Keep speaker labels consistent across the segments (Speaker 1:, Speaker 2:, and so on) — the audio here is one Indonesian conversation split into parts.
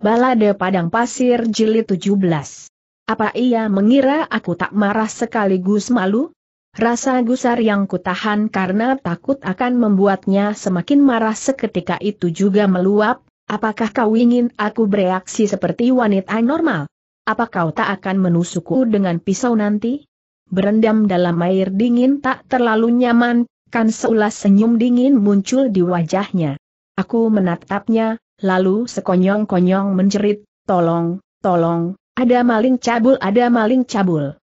Speaker 1: Balade Padang Pasir Jilid 17. Apa ia mengira aku tak marah sekaligus malu? Rasa gusar yang kutahan karena takut akan membuatnya semakin marah seketika itu juga meluap, apakah kau ingin aku bereaksi seperti wanita normal? Apa kau tak akan menusukku dengan pisau nanti? Berendam dalam air dingin tak terlalu nyaman, kan seulas senyum dingin muncul di wajahnya. Aku menatapnya, lalu sekonyong-konyong menjerit, tolong, tolong, ada maling cabul ada maling cabul.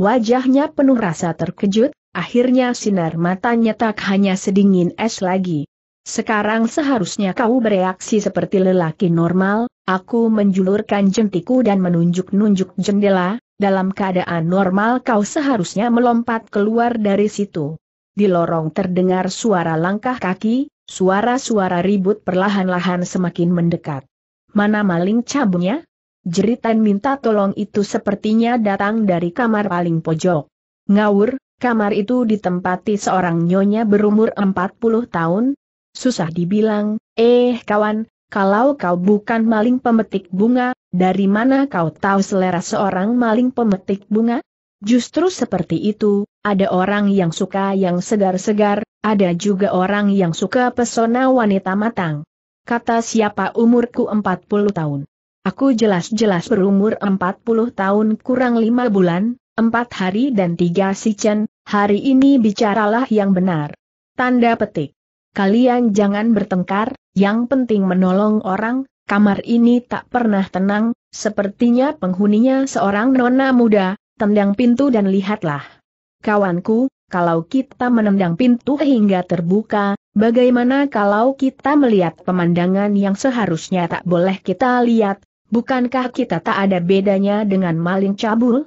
Speaker 1: Wajahnya penuh rasa terkejut, akhirnya sinar matanya tak hanya sedingin es lagi. Sekarang seharusnya kau bereaksi seperti lelaki normal, aku menjulurkan jentiku dan menunjuk-nunjuk jendela, dalam keadaan normal kau seharusnya melompat keluar dari situ. Di lorong terdengar suara langkah kaki, Suara-suara ribut perlahan-lahan semakin mendekat. Mana maling cabungnya? Jeritan minta tolong itu sepertinya datang dari kamar paling pojok. Ngawur, kamar itu ditempati seorang nyonya berumur 40 tahun. Susah dibilang, eh kawan, kalau kau bukan maling pemetik bunga, dari mana kau tahu selera seorang maling pemetik bunga? Justru seperti itu, ada orang yang suka yang segar-segar, ada juga orang yang suka pesona wanita matang. Kata siapa umurku 40 tahun. Aku jelas-jelas berumur 40 tahun kurang 5 bulan, 4 hari dan 3 sichen, hari ini bicaralah yang benar. Tanda petik. Kalian jangan bertengkar, yang penting menolong orang, kamar ini tak pernah tenang, sepertinya penghuninya seorang nona muda, tendang pintu dan lihatlah. Kawanku, kalau kita menendang pintu hingga terbuka, bagaimana kalau kita melihat pemandangan yang seharusnya tak boleh kita lihat, bukankah kita tak ada bedanya dengan maling cabul?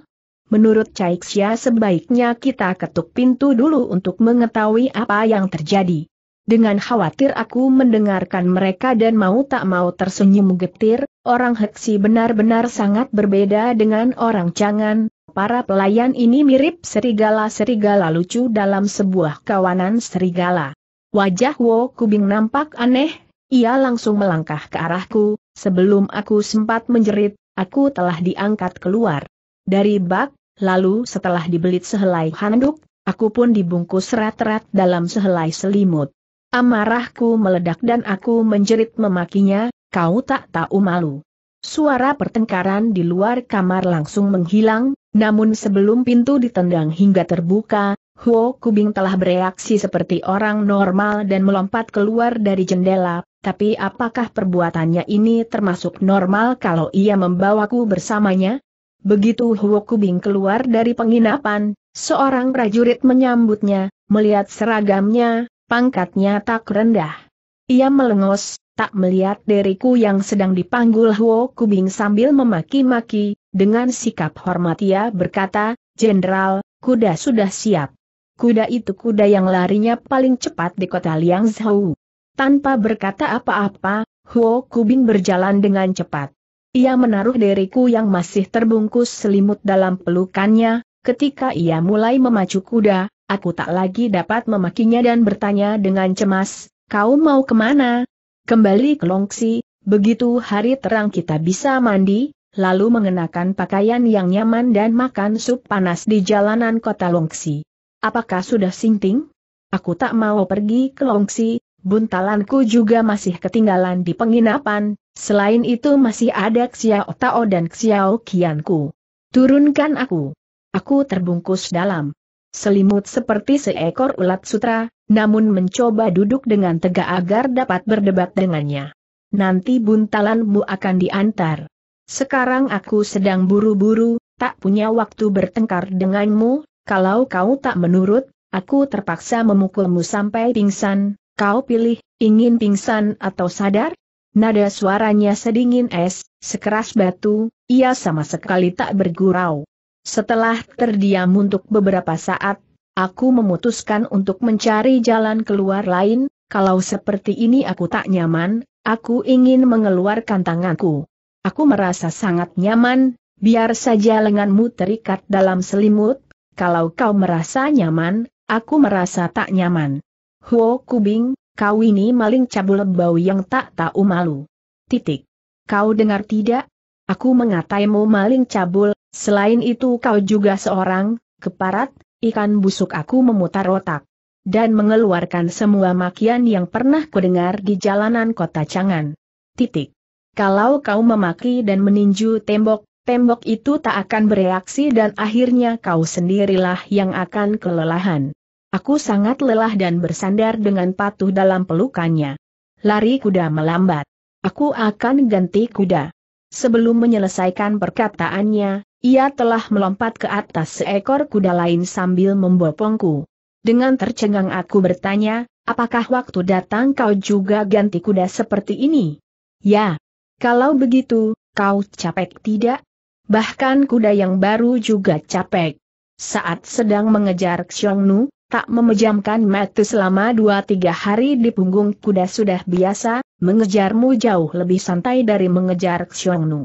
Speaker 1: Menurut Caixia sebaiknya kita ketuk pintu dulu untuk mengetahui apa yang terjadi. Dengan khawatir aku mendengarkan mereka dan mau tak mau tersenyum getir, orang Heksi benar-benar sangat berbeda dengan orang Cangan, para pelayan ini mirip serigala-serigala lucu dalam sebuah kawanan serigala. Wajah Wo Kubing nampak aneh, ia langsung melangkah ke arahku, sebelum aku sempat menjerit, aku telah diangkat keluar. Dari bak, lalu setelah dibelit sehelai handuk, aku pun dibungkus rat-rat dalam sehelai selimut. Amarahku meledak dan aku menjerit memakinya, kau tak tahu malu. Suara pertengkaran di luar kamar langsung menghilang, namun sebelum pintu ditendang hingga terbuka, Huo Kubing telah bereaksi seperti orang normal dan melompat keluar dari jendela, tapi apakah perbuatannya ini termasuk normal kalau ia membawaku bersamanya? Begitu Huo Kubing keluar dari penginapan, seorang prajurit menyambutnya, melihat seragamnya, pangkatnya tak rendah. Ia melengos, tak melihat diriku yang sedang dipanggul Huo Kubing sambil memaki-maki, dengan sikap hormat ia berkata, Jenderal, kuda sudah siap. Kuda itu kuda yang larinya paling cepat di kota Liang Tanpa berkata apa-apa, Huo Kubing berjalan dengan cepat. Ia menaruh diriku yang masih terbungkus selimut dalam pelukannya, ketika ia mulai memacu kuda, aku tak lagi dapat memakinya dan bertanya dengan cemas, kau mau kemana, Kembali ke Longsi, begitu hari terang kita bisa mandi, lalu mengenakan pakaian yang nyaman dan makan sup panas di jalanan kota Longsi. Apakah sudah sinting? Aku tak mau pergi ke Longsi, buntalanku juga masih ketinggalan di penginapan, selain itu masih ada Xiao Tao dan Xiao Qianku. Turunkan aku. Aku terbungkus dalam selimut seperti seekor ulat sutra, namun mencoba duduk dengan tegak agar dapat berdebat dengannya. Nanti buntalanmu akan diantar. Sekarang aku sedang buru-buru, tak punya waktu bertengkar denganmu, kalau kau tak menurut, aku terpaksa memukulmu sampai pingsan, kau pilih, ingin pingsan atau sadar? Nada suaranya sedingin es, sekeras batu, ia sama sekali tak bergurau. Setelah terdiam untuk beberapa saat, Aku memutuskan untuk mencari jalan keluar lain, kalau seperti ini aku tak nyaman, aku ingin mengeluarkan tanganku. Aku merasa sangat nyaman, biar saja lenganmu terikat dalam selimut, kalau kau merasa nyaman, aku merasa tak nyaman. Huo Kubing, kau ini maling cabul bau yang tak tahu malu. Titik. Kau dengar tidak? Aku mengataimu maling cabul, selain itu kau juga seorang, keparat, ikan busuk aku memutar otak. Dan mengeluarkan semua makian yang pernah kudengar di jalanan kota Cangan. Titik. Kalau kau memaki dan meninju tembok, tembok itu tak akan bereaksi dan akhirnya kau sendirilah yang akan kelelahan. Aku sangat lelah dan bersandar dengan patuh dalam pelukannya. Lari kuda melambat. Aku akan ganti kuda. Sebelum menyelesaikan perkataannya, ia telah melompat ke atas seekor kuda lain sambil membopongku. Dengan tercengang aku bertanya, apakah waktu datang kau juga ganti kuda seperti ini? Ya. Kalau begitu, kau capek tidak? Bahkan kuda yang baru juga capek. Saat sedang mengejar Xiong Nu, tak memejamkan mata selama dua tiga hari di punggung kuda sudah biasa, mengejarmu jauh lebih santai dari mengejar Xiong Nu.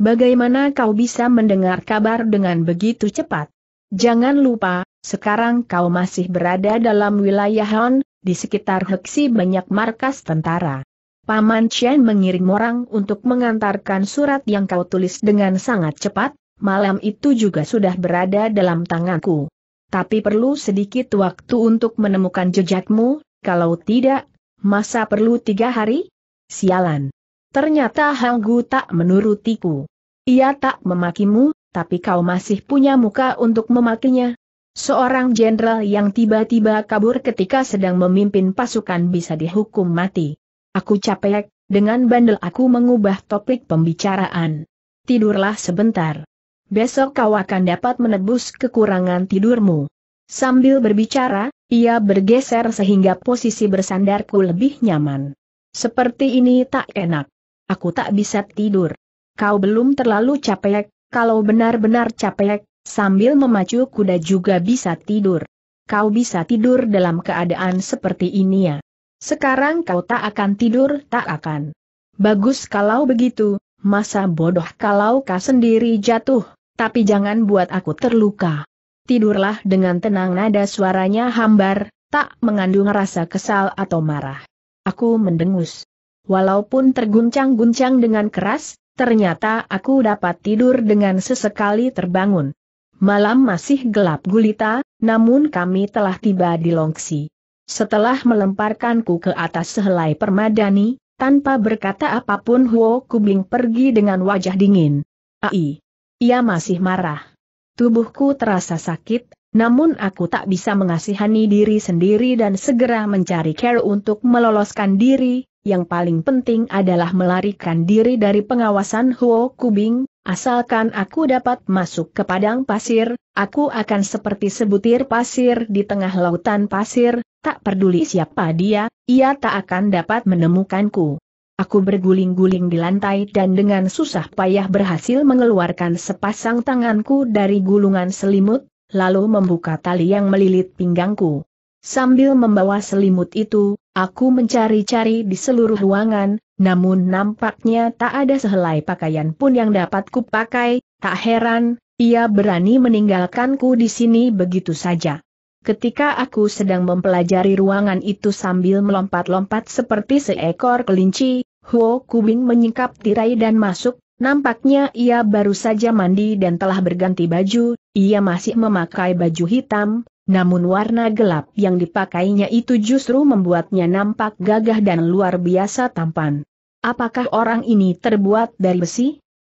Speaker 1: Bagaimana kau bisa mendengar kabar dengan begitu cepat? Jangan lupa, sekarang kau masih berada dalam wilayah Han, di sekitar Heksi banyak markas tentara. Paman Chen mengirim orang untuk mengantarkan surat yang kau tulis dengan sangat cepat, malam itu juga sudah berada dalam tanganku. Tapi perlu sedikit waktu untuk menemukan jejakmu, kalau tidak, masa perlu tiga hari? Sialan. Ternyata Hang Gu tak menurutiku. Ia tak memakimu, tapi kau masih punya muka untuk memakinya. Seorang jenderal yang tiba-tiba kabur ketika sedang memimpin pasukan bisa dihukum mati. Aku capek, dengan bandel aku mengubah topik pembicaraan. Tidurlah sebentar. Besok kau akan dapat menebus kekurangan tidurmu. Sambil berbicara, ia bergeser sehingga posisi bersandarku lebih nyaman. Seperti ini tak enak. Aku tak bisa tidur. Kau belum terlalu capek, kalau benar-benar capek, sambil memacu kuda juga bisa tidur. Kau bisa tidur dalam keadaan seperti ini ya. Sekarang kau tak akan tidur, tak akan. Bagus kalau begitu, masa bodoh kalau kau sendiri jatuh, tapi jangan buat aku terluka. Tidurlah dengan tenang nada suaranya hambar, tak mengandung rasa kesal atau marah. Aku mendengus. Walaupun terguncang-guncang dengan keras, ternyata aku dapat tidur dengan sesekali terbangun. Malam masih gelap gulita, namun kami telah tiba di Longsi. Setelah melemparkanku ke atas sehelai permadani, tanpa berkata apapun Huo Kubing pergi dengan wajah dingin. Ai. Ia masih marah. Tubuhku terasa sakit, namun aku tak bisa mengasihani diri sendiri dan segera mencari care untuk meloloskan diri, yang paling penting adalah melarikan diri dari pengawasan Huo Kubing, asalkan aku dapat masuk ke padang pasir, aku akan seperti sebutir pasir di tengah lautan pasir, tak peduli siapa dia, ia tak akan dapat menemukanku. Aku berguling-guling di lantai dan dengan susah payah berhasil mengeluarkan sepasang tanganku dari gulungan selimut, lalu membuka tali yang melilit pinggangku. Sambil membawa selimut itu, aku mencari-cari di seluruh ruangan, namun nampaknya tak ada sehelai pakaian pun yang dapat kupakai, tak heran, ia berani meninggalkanku di sini begitu saja. Ketika aku sedang mempelajari ruangan itu sambil melompat-lompat seperti seekor kelinci, Huo Kubing menyingkap tirai dan masuk, Nampaknya ia baru saja mandi dan telah berganti baju, ia masih memakai baju hitam, namun warna gelap yang dipakainya itu justru membuatnya nampak gagah dan luar biasa tampan. Apakah orang ini terbuat dari besi?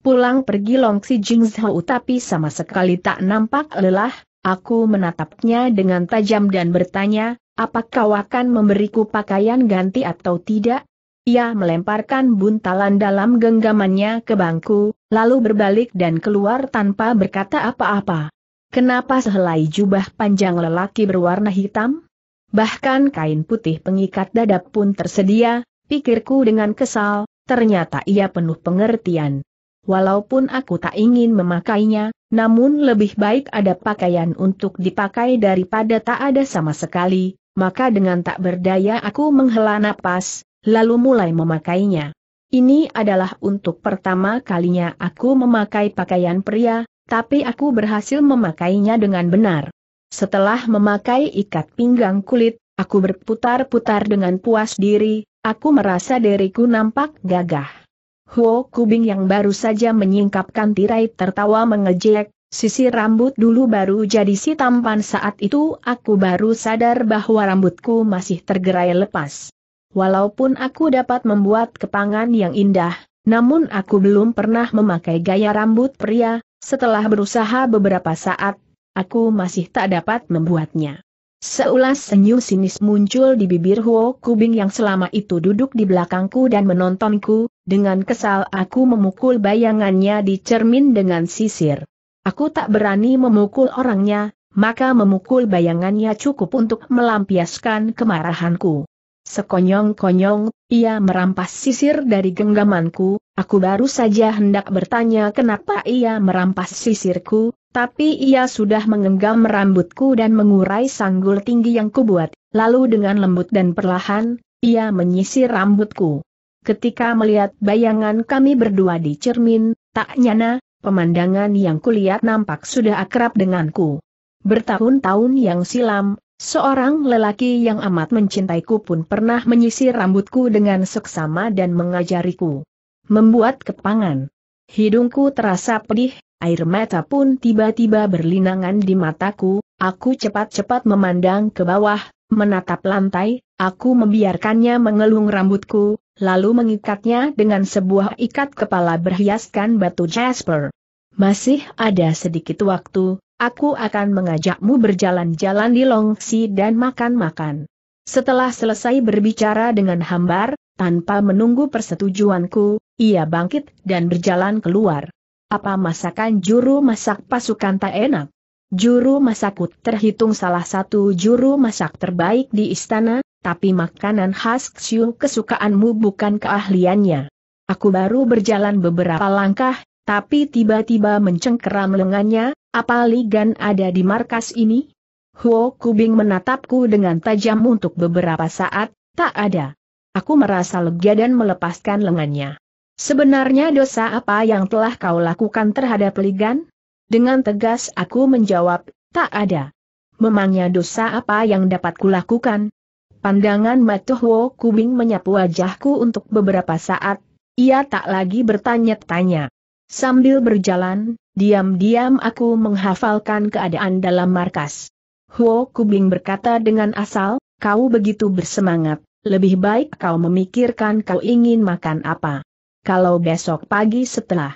Speaker 1: Pulang pergi Long Si Jing tapi sama sekali tak nampak lelah, aku menatapnya dengan tajam dan bertanya, apakah kau akan memberiku pakaian ganti atau tidak? Ia melemparkan buntalan dalam genggamannya ke bangku, lalu berbalik dan keluar tanpa berkata apa-apa. Kenapa sehelai jubah panjang lelaki berwarna hitam? Bahkan kain putih pengikat dada pun tersedia, pikirku dengan kesal, ternyata ia penuh pengertian. Walaupun aku tak ingin memakainya, namun lebih baik ada pakaian untuk dipakai daripada tak ada sama sekali, maka dengan tak berdaya aku menghela napas, lalu mulai memakainya. Ini adalah untuk pertama kalinya aku memakai pakaian pria, tapi aku berhasil memakainya dengan benar. Setelah memakai ikat pinggang kulit, aku berputar-putar dengan puas diri, aku merasa diriku nampak gagah. Huo Kubing yang baru saja menyingkapkan tirai tertawa mengejek, sisi rambut dulu baru jadi si tampan saat itu aku baru sadar bahwa rambutku masih tergerai lepas. Walaupun aku dapat membuat kepangan yang indah, namun aku belum pernah memakai gaya rambut pria, setelah berusaha beberapa saat, aku masih tak dapat membuatnya. Seulas senyum sinis muncul di bibir Huo Kubing yang selama itu duduk di belakangku dan menontonku, dengan kesal aku memukul bayangannya di cermin dengan sisir. Aku tak berani memukul orangnya, maka memukul bayangannya cukup untuk melampiaskan kemarahanku. Sekonyong-konyong, ia merampas sisir dari genggamanku, aku baru saja hendak bertanya kenapa ia merampas sisirku, tapi ia sudah mengenggam rambutku dan mengurai sanggul tinggi yang kubuat, lalu dengan lembut dan perlahan, ia menyisir rambutku. Ketika melihat bayangan kami berdua di cermin, tak nyana, pemandangan yang kulihat nampak sudah akrab denganku. Bertahun-tahun yang silam, Seorang lelaki yang amat mencintaiku pun pernah menyisir rambutku dengan seksama dan mengajariku. Membuat kepangan. Hidungku terasa pedih, air mata pun tiba-tiba berlinangan di mataku, aku cepat-cepat memandang ke bawah, menatap lantai, aku membiarkannya mengelung rambutku, lalu mengikatnya dengan sebuah ikat kepala berhiaskan batu jasper. Masih ada sedikit waktu, Aku akan mengajakmu berjalan-jalan di Longsi dan makan-makan. Setelah selesai berbicara dengan hambar, tanpa menunggu persetujuanku, ia bangkit dan berjalan keluar. Apa masakan juru masak pasukan tak enak? Juru masakku terhitung salah satu juru masak terbaik di istana, tapi makanan khas Xiu kesukaanmu bukan keahliannya. Aku baru berjalan beberapa langkah, tapi tiba-tiba mencengkeram lengannya, apa Ligan ada di markas ini? Huo Kubing menatapku dengan tajam untuk beberapa saat, tak ada. Aku merasa lega dan melepaskan lengannya. Sebenarnya dosa apa yang telah kau lakukan terhadap Ligan? Dengan tegas aku menjawab, tak ada. Memangnya dosa apa yang dapat kulakukan? Pandangan mata Huo Kubing menyapu wajahku untuk beberapa saat, ia tak lagi bertanya-tanya. Sambil berjalan, diam-diam aku menghafalkan keadaan dalam markas. Huo Kubing berkata dengan asal, kau begitu bersemangat, lebih baik kau memikirkan kau ingin makan apa. Kalau besok pagi setelah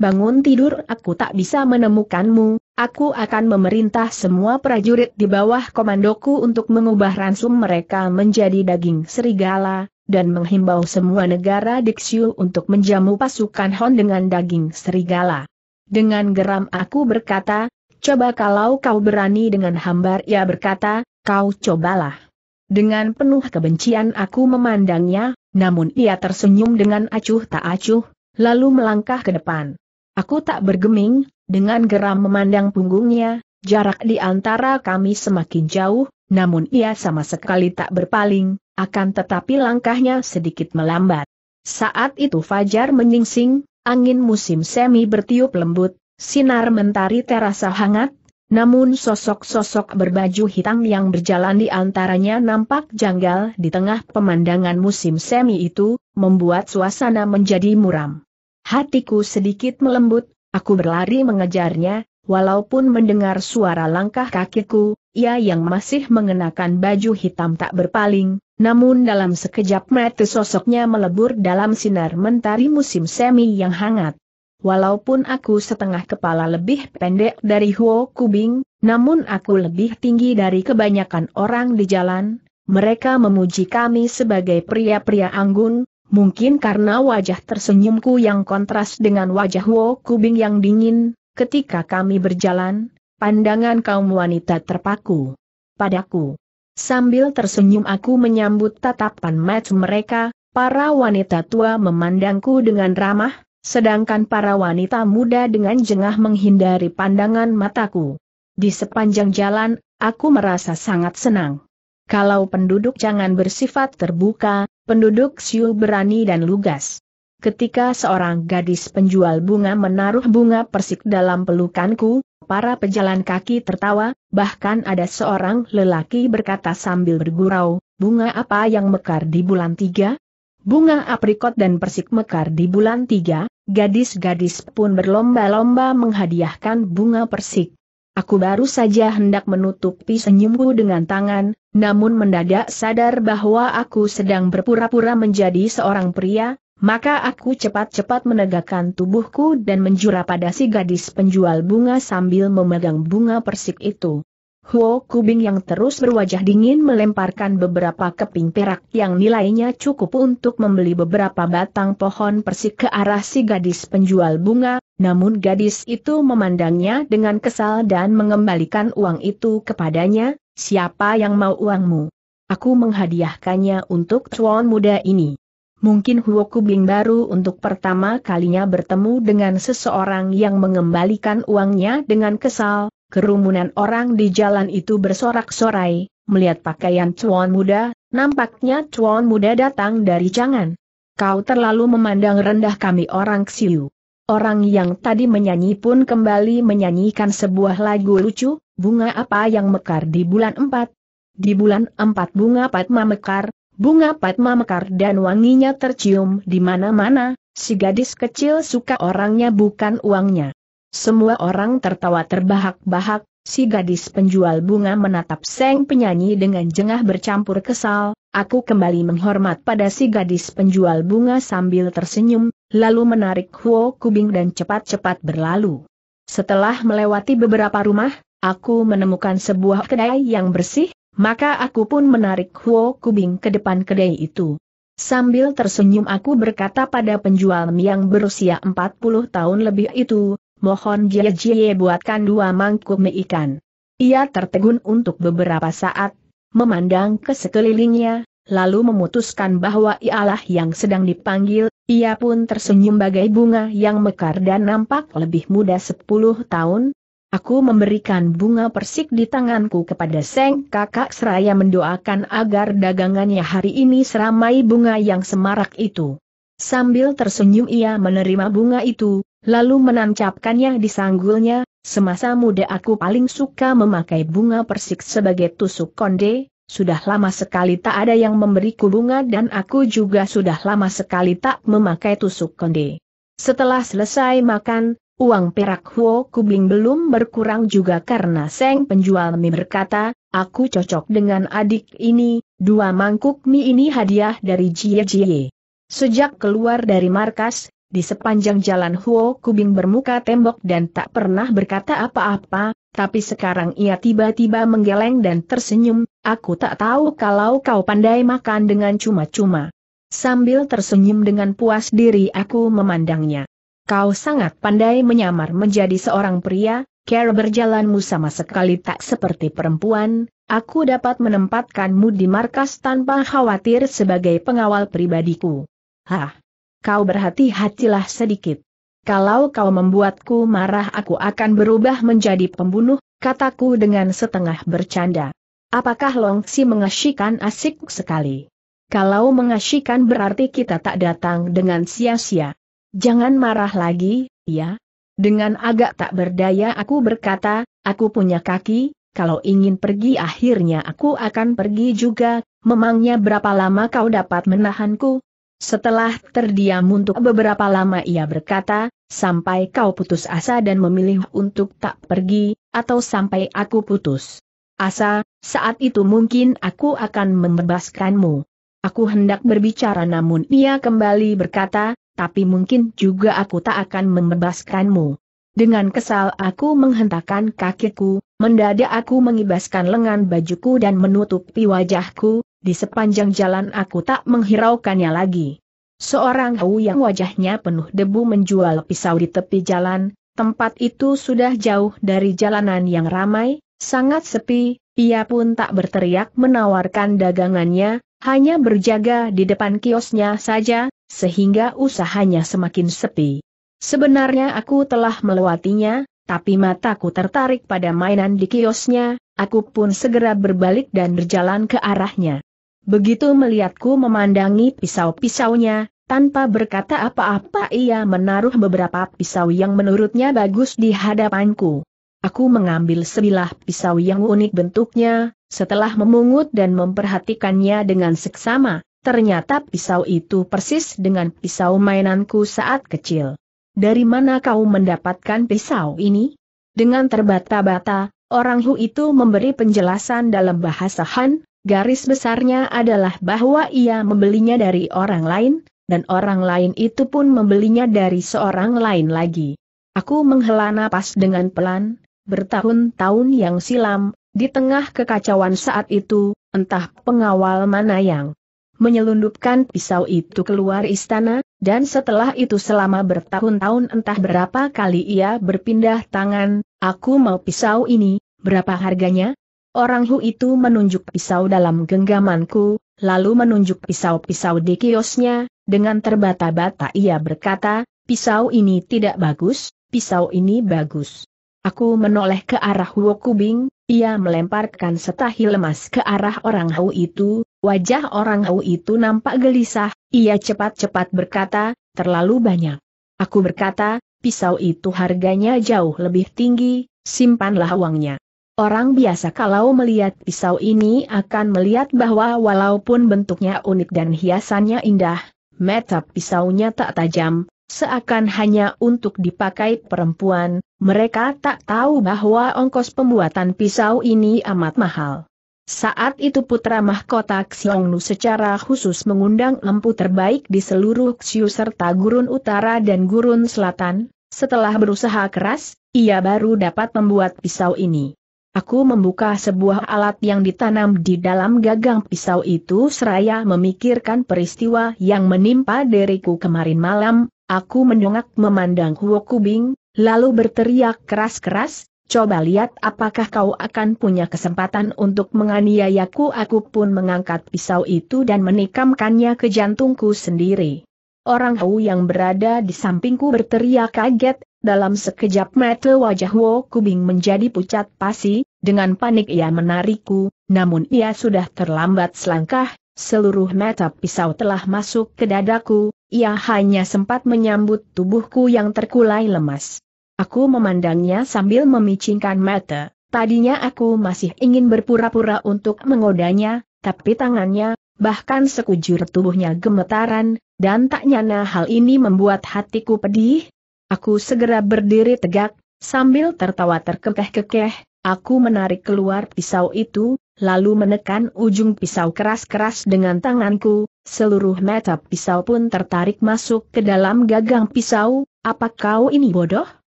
Speaker 1: bangun tidur aku tak bisa menemukanmu, aku akan memerintah semua prajurit di bawah komandoku untuk mengubah ransum mereka menjadi daging serigala, dan menghimbau semua negara Diksiu untuk menjamu pasukan Hon dengan daging serigala. Dengan geram aku berkata, coba kalau kau berani dengan hambar ia berkata, kau cobalah. Dengan penuh kebencian aku memandangnya, namun ia tersenyum dengan acuh tak acuh, lalu melangkah ke depan. Aku tak bergeming, dengan geram memandang punggungnya, jarak di antara kami semakin jauh, namun ia sama sekali tak berpaling, akan tetapi langkahnya sedikit melambat. Saat itu fajar menyingsing, angin musim semi bertiup lembut, sinar mentari terasa hangat, namun sosok-sosok berbaju hitam yang berjalan di antaranya nampak janggal di tengah pemandangan musim semi itu, membuat suasana menjadi muram. Hatiku sedikit melembut, aku berlari mengejarnya, walaupun mendengar suara langkah kakiku, ia yang masih mengenakan baju hitam tak berpaling, namun dalam sekejap mata sosoknya melebur dalam sinar mentari musim semi yang hangat. Walaupun aku setengah kepala lebih pendek dari Huo Kubing, namun aku lebih tinggi dari kebanyakan orang di jalan, mereka memuji kami sebagai pria-pria anggun, mungkin karena wajah tersenyumku yang kontras dengan wajah Huo Kubing yang dingin, ketika kami berjalan, pandangan kaum wanita terpaku. Padaku, Sambil tersenyum aku menyambut tatapan match mereka, para wanita tua memandangku dengan ramah, sedangkan para wanita muda dengan jengah menghindari pandangan mataku. Di sepanjang jalan, aku merasa sangat senang. Kalau penduduk jangan bersifat terbuka, penduduk siu berani dan lugas. Ketika seorang gadis penjual bunga menaruh bunga persik dalam pelukanku, para pejalan kaki tertawa, bahkan ada seorang lelaki berkata sambil bergurau, bunga apa yang mekar di bulan tiga? Bunga aprikot dan persik mekar di bulan tiga, gadis-gadis pun berlomba-lomba menghadiahkan bunga persik. Aku baru saja hendak menutupi senyumku dengan tangan, namun mendadak sadar bahwa aku sedang berpura-pura menjadi seorang pria, maka aku cepat-cepat menegakkan tubuhku dan menjura pada si gadis penjual bunga sambil memegang bunga persik itu. Huo Kubing yang terus berwajah dingin melemparkan beberapa keping perak yang nilainya cukup untuk membeli beberapa batang pohon persik ke arah si gadis penjual bunga, namun gadis itu memandangnya dengan kesal dan mengembalikan uang itu kepadanya, siapa yang mau uangmu? Aku menghadiahkannya untuk tuan muda ini. Mungkin Huo Kubing baru untuk pertama kalinya bertemu dengan seseorang yang mengembalikan uangnya dengan kesal, kerumunan orang di jalan itu bersorak-sorai, melihat pakaian cuan muda, nampaknya cuan muda datang dari Jangan. Kau terlalu memandang rendah kami orang Xiu. Orang yang tadi menyanyi pun kembali menyanyikan sebuah lagu lucu, bunga apa yang mekar di bulan empat? Di bulan empat bunga Padma mekar, Bunga Padma mekar dan wanginya tercium di mana-mana, si gadis kecil suka orangnya bukan uangnya. Semua orang tertawa terbahak-bahak, si gadis penjual bunga menatap seng penyanyi dengan jengah bercampur kesal, aku kembali menghormat pada si gadis penjual bunga sambil tersenyum, lalu menarik Huo Kubing dan cepat-cepat berlalu. Setelah melewati beberapa rumah, aku menemukan sebuah kedai yang bersih, maka aku pun menarik Huo Kubing ke depan kedai itu. Sambil tersenyum aku berkata pada penjual mie yang berusia 40 tahun lebih itu, mohon Jie Jie buatkan dua mangkuk mie ikan. Ia tertegun untuk beberapa saat, memandang ke sekelilingnya, lalu memutuskan bahwa ialah yang sedang dipanggil, ia pun tersenyum bagai bunga yang mekar dan nampak lebih muda 10 tahun, Aku memberikan bunga persik di tanganku kepada Seng kakak seraya mendoakan agar dagangannya hari ini seramai bunga yang semarak itu. Sambil tersenyum ia menerima bunga itu, lalu menancapkannya di sanggulnya, semasa muda aku paling suka memakai bunga persik sebagai tusuk konde, sudah lama sekali tak ada yang memberiku bunga dan aku juga sudah lama sekali tak memakai tusuk konde. Setelah selesai makan, Uang perak Huo Kubing belum berkurang juga karena Seng penjual mie berkata, aku cocok dengan adik ini, dua mangkuk mie ini hadiah dari Jie Jie. Sejak keluar dari markas, di sepanjang jalan Huo Kubing bermuka tembok dan tak pernah berkata apa-apa, tapi sekarang ia tiba-tiba menggeleng dan tersenyum, aku tak tahu kalau kau pandai makan dengan cuma-cuma. Sambil tersenyum dengan puas diri aku memandangnya. Kau sangat pandai menyamar menjadi seorang pria, care berjalanmu sama sekali tak seperti perempuan, aku dapat menempatkanmu di markas tanpa khawatir sebagai pengawal pribadiku. Hah! Kau berhati-hatilah sedikit. Kalau kau membuatku marah aku akan berubah menjadi pembunuh, kataku dengan setengah bercanda. Apakah Longsi mengasyikan asik sekali? Kalau mengasyikan berarti kita tak datang dengan sia-sia. Jangan marah lagi, ya. Dengan agak tak berdaya aku berkata, aku punya kaki, kalau ingin pergi akhirnya aku akan pergi juga, memangnya berapa lama kau dapat menahanku? Setelah terdiam untuk beberapa lama ia berkata, sampai kau putus asa dan memilih untuk tak pergi, atau sampai aku putus. Asa, saat itu mungkin aku akan membebaskanmu. Aku hendak berbicara namun ia kembali berkata, tapi mungkin juga aku tak akan membebaskanmu. Dengan kesal aku menghentakkan kakiku, mendadak aku mengibaskan lengan bajuku dan menutupi wajahku, di sepanjang jalan aku tak menghiraukannya lagi. Seorang hau yang wajahnya penuh debu menjual pisau di tepi jalan, tempat itu sudah jauh dari jalanan yang ramai, sangat sepi, ia pun tak berteriak menawarkan dagangannya, hanya berjaga di depan kiosnya saja, sehingga usahanya semakin sepi. Sebenarnya aku telah melewatinya, tapi mataku tertarik pada mainan di kiosnya, aku pun segera berbalik dan berjalan ke arahnya. Begitu melihatku memandangi pisau-pisaunya, tanpa berkata apa-apa ia menaruh beberapa pisau yang menurutnya bagus di hadapanku. Aku mengambil sebilah pisau yang unik bentuknya, setelah memungut dan memperhatikannya dengan seksama, Ternyata pisau itu persis dengan pisau mainanku saat kecil. Dari mana kau mendapatkan pisau ini? Dengan terbata-bata, orang Hu itu memberi penjelasan dalam bahasa Han, garis besarnya adalah bahwa ia membelinya dari orang lain, dan orang lain itu pun membelinya dari seorang lain lagi. Aku menghela napas dengan pelan, bertahun-tahun yang silam, di tengah kekacauan saat itu, entah pengawal mana yang menyelundupkan pisau itu keluar istana, dan setelah itu selama bertahun-tahun entah berapa kali ia berpindah tangan, aku mau pisau ini, berapa harganya? Orang Hu itu menunjuk pisau dalam genggamanku, lalu menunjuk pisau-pisau di kiosnya, dengan terbata-bata ia berkata, pisau ini tidak bagus, pisau ini bagus. Aku menoleh ke arah Huo Kubing, ia melemparkan setahil emas ke arah orang Hu itu, Wajah orang Hau itu nampak gelisah, ia cepat-cepat berkata, terlalu banyak. Aku berkata, pisau itu harganya jauh lebih tinggi, simpanlah uangnya. Orang biasa kalau melihat pisau ini akan melihat bahwa walaupun bentuknya unik dan hiasannya indah, mata pisaunya tak tajam, seakan hanya untuk dipakai perempuan, mereka tak tahu bahwa ongkos pembuatan pisau ini amat mahal. Saat itu putra mahkota Xiongnu secara khusus mengundang empu terbaik di seluruh Xiu serta gurun utara dan gurun selatan, setelah berusaha keras, ia baru dapat membuat pisau ini. Aku membuka sebuah alat yang ditanam di dalam gagang pisau itu seraya memikirkan peristiwa yang menimpa diriku kemarin malam, aku menyongak memandang Huo Kubing, lalu berteriak keras-keras, coba lihat apakah kau akan punya kesempatan untuk menganiayaku. Aku pun mengangkat pisau itu dan menikamkannya ke jantungku sendiri. Orang Hou yang berada di sampingku berteriak kaget, dalam sekejap mata wajah Wo Kubing menjadi pucat pasi, dengan panik ia menarikku, namun ia sudah terlambat selangkah, seluruh mata pisau telah masuk ke dadaku, ia hanya sempat menyambut tubuhku yang terkulai lemas. Aku memandangnya sambil memicingkan mata. Tadinya aku masih ingin berpura-pura untuk menggodanya, tapi tangannya, bahkan sekujur tubuhnya gemetaran, dan tak nyana hal ini membuat hatiku pedih. Aku segera berdiri tegak, sambil tertawa terkekeh-kekeh, aku menarik keluar pisau itu, lalu menekan ujung pisau keras-keras dengan tanganku, seluruh mata pisau pun tertarik masuk ke dalam gagang pisau, apa kau ini bodoh?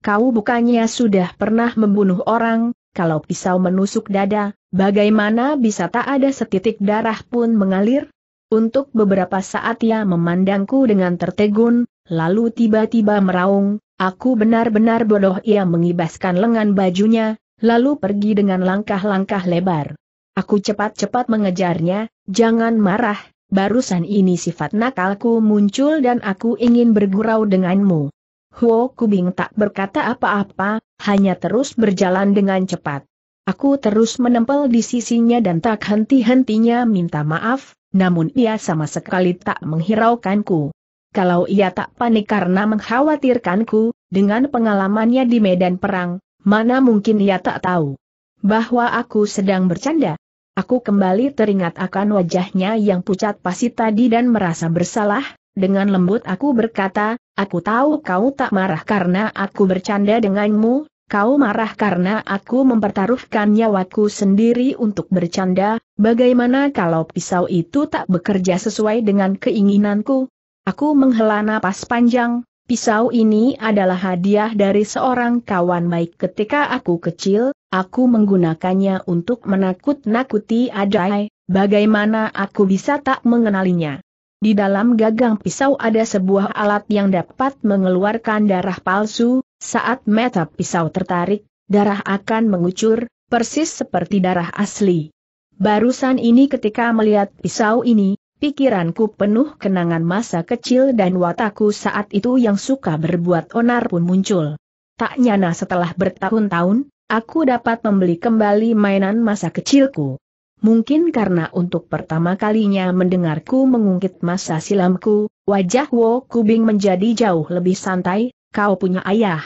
Speaker 1: kau bukannya sudah pernah membunuh orang, kalau pisau menusuk dada, bagaimana bisa tak ada setitik darah pun mengalir? Untuk beberapa saat ia memandangku dengan tertegun, lalu tiba-tiba meraung, aku benar-benar bodoh ia mengibaskan lengan bajunya, lalu pergi dengan langkah-langkah lebar. Aku cepat-cepat mengejarnya, jangan marah, barusan ini sifat nakalku muncul dan aku ingin bergurau denganmu. Huo Kubing tak berkata apa-apa, hanya terus berjalan dengan cepat. Aku terus menempel di sisinya dan tak henti-hentinya minta maaf, namun ia sama sekali tak menghiraukanku. Kalau ia tak panik karena mengkhawatirkanku, dengan pengalamannya di medan perang, mana mungkin ia tak tahu bahwa aku sedang bercanda. Aku kembali teringat akan wajahnya yang pucat pasi tadi dan merasa bersalah, dengan lembut aku berkata, aku tahu kau tak marah karena aku bercanda denganmu, kau marah karena aku mempertaruhkan nyawaku sendiri untuk bercanda, bagaimana kalau pisau itu tak bekerja sesuai dengan keinginanku? Aku menghela napas panjang, pisau ini adalah hadiah dari seorang kawan baik ketika aku kecil, aku menggunakannya untuk menakut-nakuti Adai, bagaimana aku bisa tak mengenalinya? Di dalam gagang pisau ada sebuah alat yang dapat mengeluarkan darah palsu, saat mata pisau tertarik, darah akan mengucur, persis seperti darah asli. Barusan ini ketika melihat pisau ini, pikiranku penuh kenangan masa kecil dan wataku saat itu yang suka berbuat onar pun muncul. Tak nyana setelah bertahun-tahun, aku dapat membeli kembali mainan masa kecilku. Mungkin karena untuk pertama kalinya mendengarku mengungkit masa silamku, wajah Wo Kubing menjadi jauh lebih santai, kau punya ayah.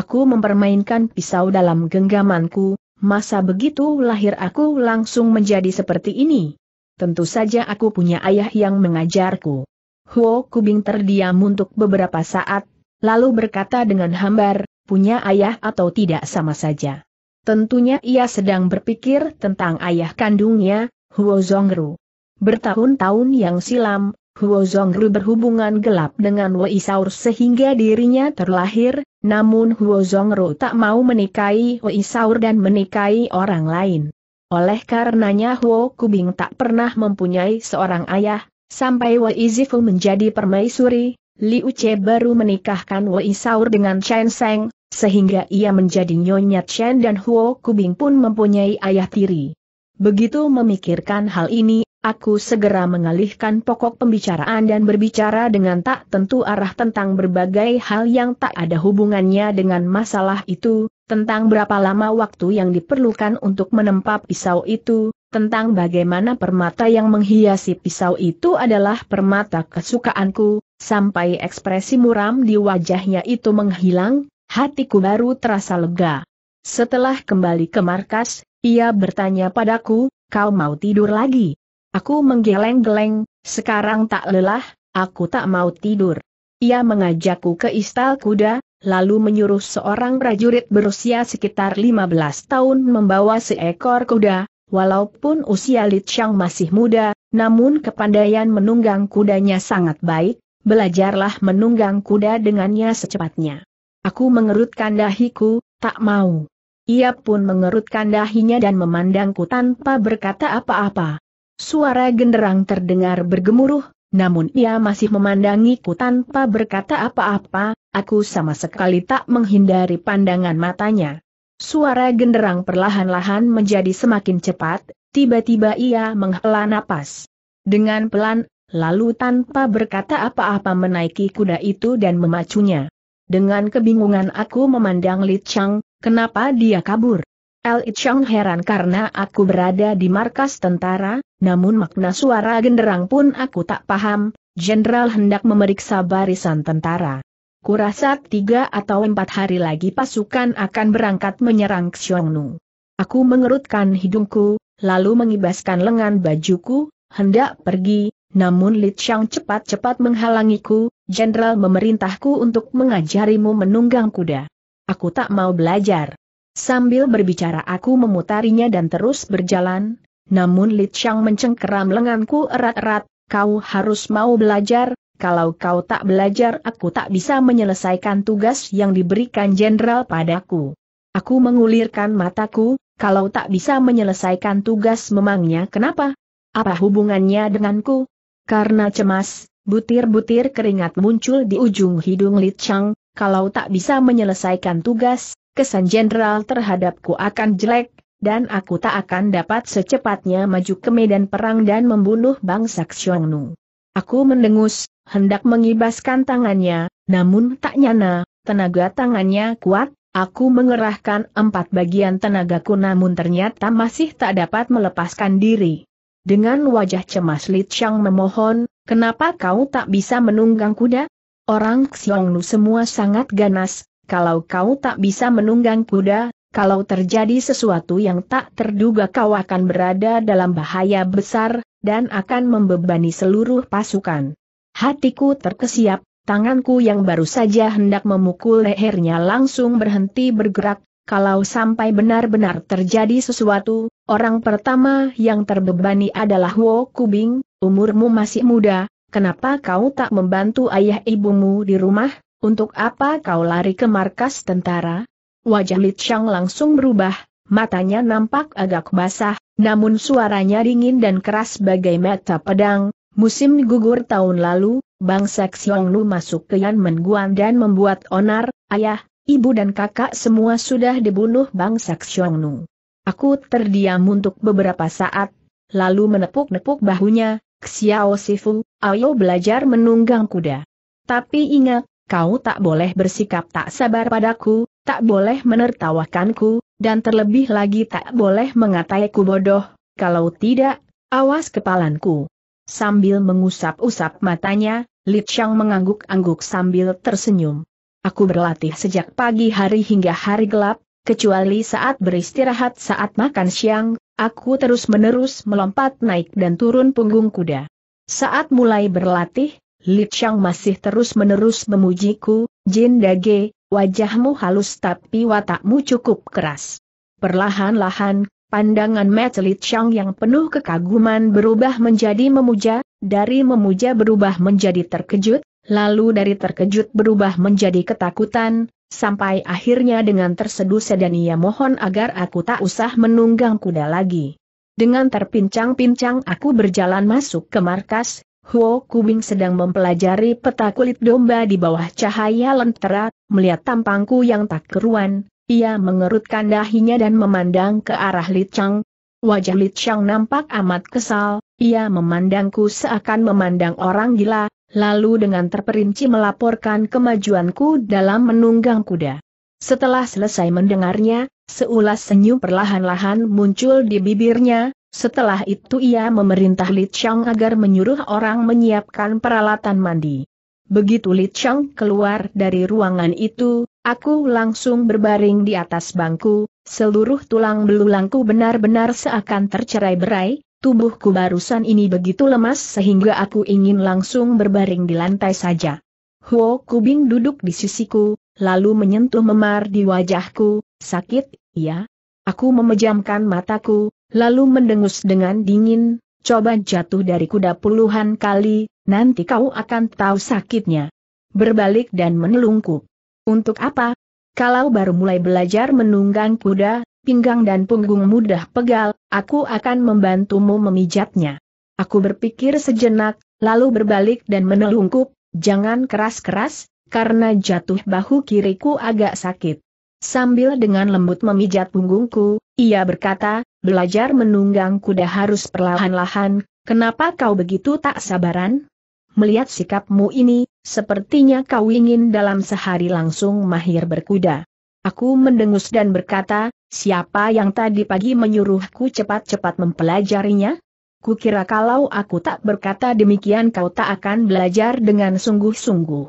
Speaker 1: Aku mempermainkan pisau dalam genggamanku, masa begitu lahir aku langsung menjadi seperti ini. Tentu saja aku punya ayah yang mengajarku. Huo Kubing terdiam untuk beberapa saat, lalu berkata dengan hambar, punya ayah atau tidak sama saja. Tentunya ia sedang berpikir tentang ayah kandungnya, Huo Zongru. Bertahun-tahun yang silam, Huo Zongru berhubungan gelap dengan Wei Saur sehingga dirinya terlahir, namun Huo Zongru tak mau menikahi Wei Saur dan menikahi orang lain. Oleh karenanya Huo Kubing tak pernah mempunyai seorang ayah, sampai Wei Zifu menjadi permaisuri, Liu Che baru menikahkan Wei Saur dengan Chen Seng, sehingga ia menjadi Nyonya Chen dan Huo Kubing pun mempunyai ayah tiri. Begitu memikirkan hal ini, aku segera mengalihkan pokok pembicaraan dan berbicara dengan tak tentu arah tentang berbagai hal yang tak ada hubungannya dengan masalah itu, tentang berapa lama waktu yang diperlukan untuk menempa pisau itu, tentang bagaimana permata yang menghiasi pisau itu adalah permata kesukaanku, sampai ekspresi muram di wajahnya itu menghilang, hatiku baru terasa lega. Setelah kembali ke markas, ia bertanya padaku, kau mau tidur lagi? Aku menggeleng-geleng, sekarang tak lelah, aku tak mau tidur. Ia mengajakku ke istal kuda, lalu menyuruh seorang prajurit berusia sekitar 15 tahun membawa seekor kuda, Walaupun usia Li Chang masih muda, namun kepandaian menunggang kudanya sangat baik, belajarlah menunggang kuda dengannya secepatnya. Aku mengerutkan dahiku, tak mau. Ia pun mengerutkan dahinya dan memandangku tanpa berkata apa-apa. Suara genderang terdengar bergemuruh, namun ia masih memandangiku tanpa berkata apa-apa, aku sama sekali tak menghindari pandangan matanya. Suara genderang perlahan-lahan menjadi semakin cepat, tiba-tiba ia menghela napas. Dengan pelan, lalu tanpa berkata apa-apa menaiki kuda itu dan memacunya. Dengan kebingungan aku memandang Li Chang, kenapa dia kabur? Li Chang heran karena aku berada di markas tentara, namun makna suara genderang pun aku tak paham, jenderal hendak memeriksa barisan tentara. Kurasa tiga atau empat hari lagi pasukan akan berangkat menyerang Xiongnu. Aku mengerutkan hidungku, lalu mengibaskan lengan bajuku, hendak pergi, namun Li Chang cepat-cepat menghalangiku, jenderal memerintahku untuk mengajarimu menunggang kuda. Aku tak mau belajar. Sambil berbicara aku memutarinya dan terus berjalan, namun Li Chang mencengkeram lenganku erat-erat, kau harus mau belajar, kalau kau tak belajar aku tak bisa menyelesaikan tugas yang diberikan jenderal padaku. Aku mengulirkan mataku, kalau tak bisa menyelesaikan tugas memangnya kenapa? Apa hubungannya denganku? Karena cemas, butir-butir keringat muncul di ujung hidung Li Chang, kalau tak bisa menyelesaikan tugas, kesan jenderal terhadapku akan jelek, dan aku tak akan dapat secepatnya maju ke medan perang dan membunuh bangsa Xiongnu. Aku mendengus, hendak mengibaskan tangannya, namun tak nyana, tenaga tangannya kuat, aku mengerahkan empat bagian tenagaku namun ternyata masih tak dapat melepaskan diri. Dengan wajah cemas Li Chang memohon, kenapa kau tak bisa menunggang kuda? Orang Xiongnu semua sangat ganas, kalau kau tak bisa menunggang kuda, kalau terjadi sesuatu yang tak terduga kau akan berada dalam bahaya besar, dan akan membebani seluruh pasukan. Hatiku terkesiap, tanganku yang baru saja hendak memukul lehernya langsung berhenti bergerak, kalau sampai benar-benar terjadi sesuatu, orang pertama yang terbebani adalah Wo Kubing, umurmu masih muda, kenapa kau tak membantu ayah ibumu di rumah, untuk apa kau lari ke markas tentara? Wajah Li Chang langsung berubah, matanya nampak agak basah, namun suaranya dingin dan keras bagai mata pedang, Musim gugur tahun lalu, bangsa Xionglu masuk ke Yan Menguan dan membuat onar, ayah, ibu dan kakak semua sudah dibunuh bangsa Xionglu. Aku terdiam untuk beberapa saat, lalu menepuk-nepuk bahunya, Xiao Sifu, ayo belajar menunggang kuda. Tapi ingat, kau tak boleh bersikap tak sabar padaku, tak boleh menertawakanku, dan terlebih lagi tak boleh mengataiku bodoh, kalau tidak, awas kepalanku. Sambil mengusap-usap matanya, Li Chang mengangguk-angguk sambil tersenyum. Aku berlatih sejak pagi hari hingga hari gelap, kecuali saat beristirahat saat makan siang, aku terus-menerus melompat naik dan turun punggung kuda. Saat mulai berlatih, Li Chang masih terus-menerus memujiku, Jin Dage, wajahmu halus tapi watakmu cukup keras. Perlahan-lahan, Pandangan Metelit Chang yang penuh kekaguman berubah menjadi memuja, dari memuja berubah menjadi terkejut, lalu dari terkejut berubah menjadi ketakutan, sampai akhirnya dengan terseduh sedan ia mohon agar aku tak usah menunggang kuda lagi. Dengan terpincang-pincang aku berjalan masuk ke markas, Huo Kubing sedang mempelajari peta kulit domba di bawah cahaya lentera, melihat tampangku yang tak keruan, ia mengerutkan dahinya dan memandang ke arah Li Chang. Wajah Li Chang nampak amat kesal, ia memandangku seakan memandang orang gila, lalu dengan terperinci melaporkan kemajuanku dalam menunggang kuda. Setelah selesai mendengarnya, seulas senyum perlahan-lahan muncul di bibirnya, setelah itu ia memerintah Li Chang agar menyuruh orang menyiapkan peralatan mandi. Begitu Li Chang keluar dari ruangan itu, Aku langsung berbaring di atas bangku, seluruh tulang belulangku benar-benar seakan tercerai-berai, tubuhku barusan ini begitu lemas sehingga aku ingin langsung berbaring di lantai saja. Huo Kubing duduk di sisiku, lalu menyentuh memar di wajahku, sakit, ya? Aku memejamkan mataku, lalu mendengus dengan dingin, coba jatuh dari kuda puluhan kali, nanti kau akan tahu sakitnya. Berbalik dan menelungkup. Untuk apa? Kalau baru mulai belajar menunggang kuda, pinggang dan punggung mudah pegal, aku akan membantumu memijatnya. Aku berpikir sejenak, lalu berbalik dan menelungkup, jangan keras-keras, karena jatuh bahu kiriku agak sakit. Sambil dengan lembut memijat punggungku, ia berkata, belajar menunggang kuda harus perlahan-lahan, kenapa kau begitu tak sabaran? Melihat sikapmu ini, Sepertinya kau ingin dalam sehari langsung mahir berkuda. Aku mendengus dan berkata, siapa yang tadi pagi menyuruhku cepat-cepat mempelajarinya? Kukira kalau aku tak berkata demikian kau tak akan belajar dengan sungguh-sungguh.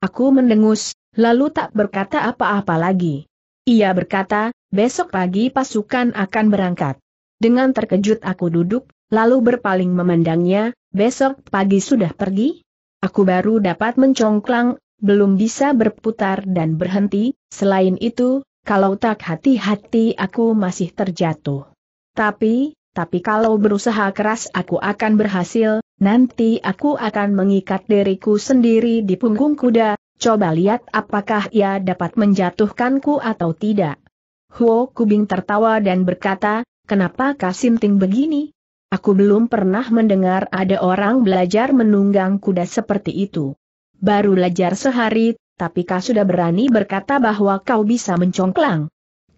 Speaker 1: Aku mendengus, lalu tak berkata apa-apa lagi. Ia berkata, besok pagi pasukan akan berangkat. Dengan terkejut aku duduk, lalu berpaling memandangnya, besok pagi sudah pergi? Aku baru dapat mencongklang, belum bisa berputar dan berhenti, selain itu, kalau tak hati-hati aku masih terjatuh. Tapi, tapi kalau berusaha keras aku akan berhasil, nanti aku akan mengikat diriku sendiri di punggung kuda, coba lihat apakah ia dapat menjatuhkanku atau tidak. Huo Kubing tertawa dan berkata, kenapa Kasim Ting begini? Aku belum pernah mendengar ada orang belajar menunggang kuda seperti itu. Baru belajar sehari, tapi kau sudah berani berkata bahwa kau bisa mencongklang.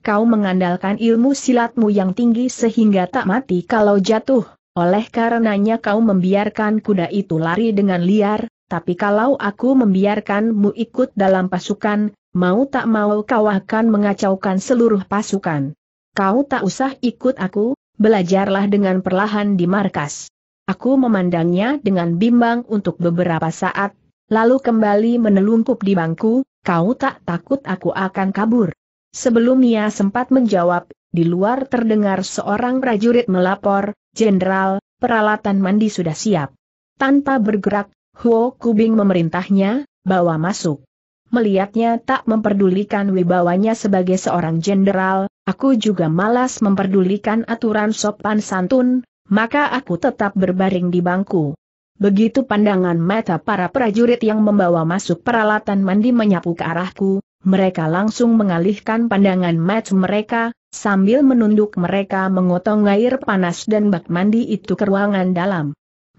Speaker 1: Kau mengandalkan ilmu silatmu yang tinggi sehingga tak mati kalau jatuh, oleh karenanya kau membiarkan kuda itu lari dengan liar, tapi kalau aku membiarkanmu ikut dalam pasukan, mau tak mau kau akan mengacaukan seluruh pasukan. Kau tak usah ikut aku, belajarlah dengan perlahan di markas. Aku memandangnya dengan bimbang untuk beberapa saat, lalu kembali menelungkup di bangku, kau tak takut aku akan kabur. Sebelum ia sempat menjawab, di luar terdengar seorang prajurit melapor, Jenderal, peralatan mandi sudah siap. Tanpa bergerak, Huo Kubing memerintahnya, bawa masuk. Melihatnya tak memperdulikan wibawanya sebagai seorang jenderal, aku juga malas memperdulikan aturan sopan santun, maka aku tetap berbaring di bangku. Begitu pandangan mata para prajurit yang membawa masuk peralatan mandi menyapu ke arahku, mereka langsung mengalihkan pandangan mata mereka, sambil menunduk mereka mengotong air panas dan bak mandi itu ke ruangan dalam.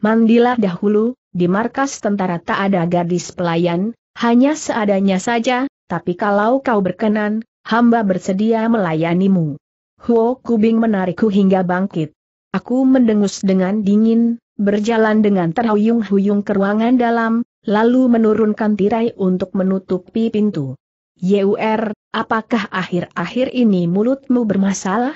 Speaker 1: Mandilah dahulu, di markas tentara tak ada gadis pelayan, hanya seadanya saja, tapi kalau kau berkenan, Hamba bersedia melayanimu. Huo Kubing menarikku hingga bangkit. Aku mendengus dengan dingin, berjalan dengan terhuyung-huyung ke ruangan dalam, lalu menurunkan tirai untuk menutupi pintu. Yur, apakah akhir-akhir ini mulutmu bermasalah?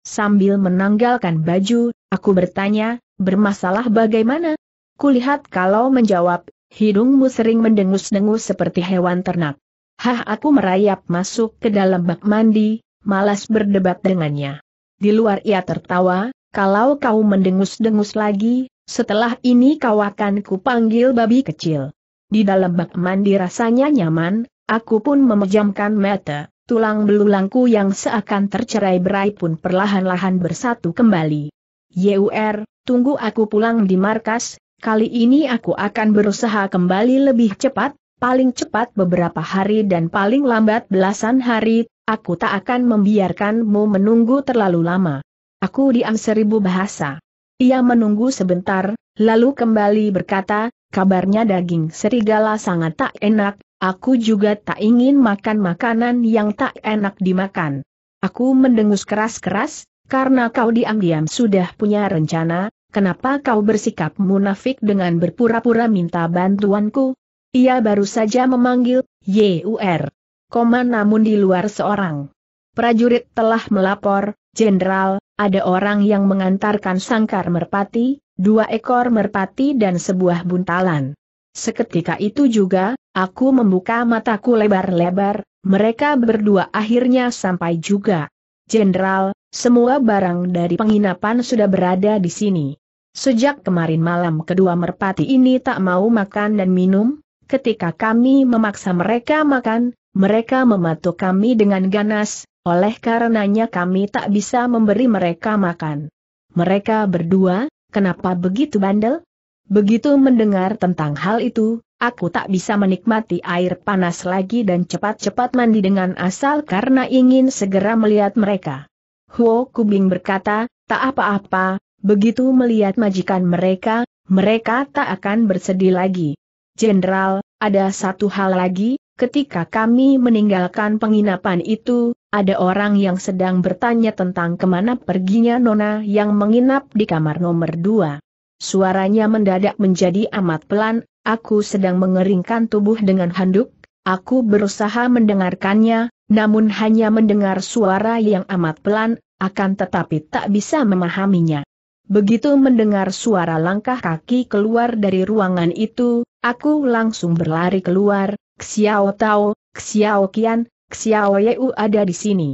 Speaker 1: Sambil menanggalkan baju, aku bertanya, bermasalah bagaimana? Kulihat kalau menjawab, hidungmu sering mendengus-dengus seperti hewan ternak. Hah aku merayap masuk ke dalam bak mandi, malas berdebat dengannya. Di luar ia tertawa, kalau kau mendengus-dengus lagi, setelah ini kau akan kupanggil babi kecil. Di dalam bak mandi rasanya nyaman, aku pun memejamkan mata, tulang belulangku yang seakan tercerai berai pun perlahan-lahan bersatu kembali. Yur, er, tunggu aku pulang di markas, kali ini aku akan berusaha kembali lebih cepat, paling cepat beberapa hari dan paling lambat belasan hari, aku tak akan membiarkanmu menunggu terlalu lama. Aku diam seribu bahasa. Ia menunggu sebentar, lalu kembali berkata, kabarnya daging serigala sangat tak enak, aku juga tak ingin makan makanan yang tak enak dimakan. Aku mendengus keras-keras, karena kau diam-diam sudah punya rencana, kenapa kau bersikap munafik dengan berpura-pura minta bantuanku? Ia baru saja memanggil, YUR. Koman namun di luar seorang. Prajurit telah melapor, Jenderal, ada orang yang mengantarkan sangkar merpati, dua ekor merpati dan sebuah buntalan. Seketika itu juga, aku membuka mataku lebar-lebar, mereka berdua akhirnya sampai juga. Jenderal, semua barang dari penginapan sudah berada di sini. Sejak kemarin malam kedua merpati ini tak mau makan dan minum, ketika kami memaksa mereka makan, mereka mematuk kami dengan ganas, oleh karenanya kami tak bisa memberi mereka makan. Mereka berdua, kenapa begitu bandel? Begitu mendengar tentang hal itu, aku tak bisa menikmati air panas lagi dan cepat-cepat mandi dengan asal karena ingin segera melihat mereka. Huo Kubing berkata, tak apa-apa, begitu melihat majikan mereka, mereka tak akan bersedih lagi. Jenderal, ada satu hal lagi, ketika kami meninggalkan penginapan itu, ada orang yang sedang bertanya tentang kemana perginya Nona yang menginap di kamar nomor dua. Suaranya mendadak menjadi amat pelan, aku sedang mengeringkan tubuh dengan handuk, aku berusaha mendengarkannya, namun hanya mendengar suara yang amat pelan, akan tetapi tak bisa memahaminya. Begitu mendengar suara langkah kaki keluar dari ruangan itu, aku langsung berlari keluar, Xiao Tao, Xiao Qian, Xiao Yeu ada di sini.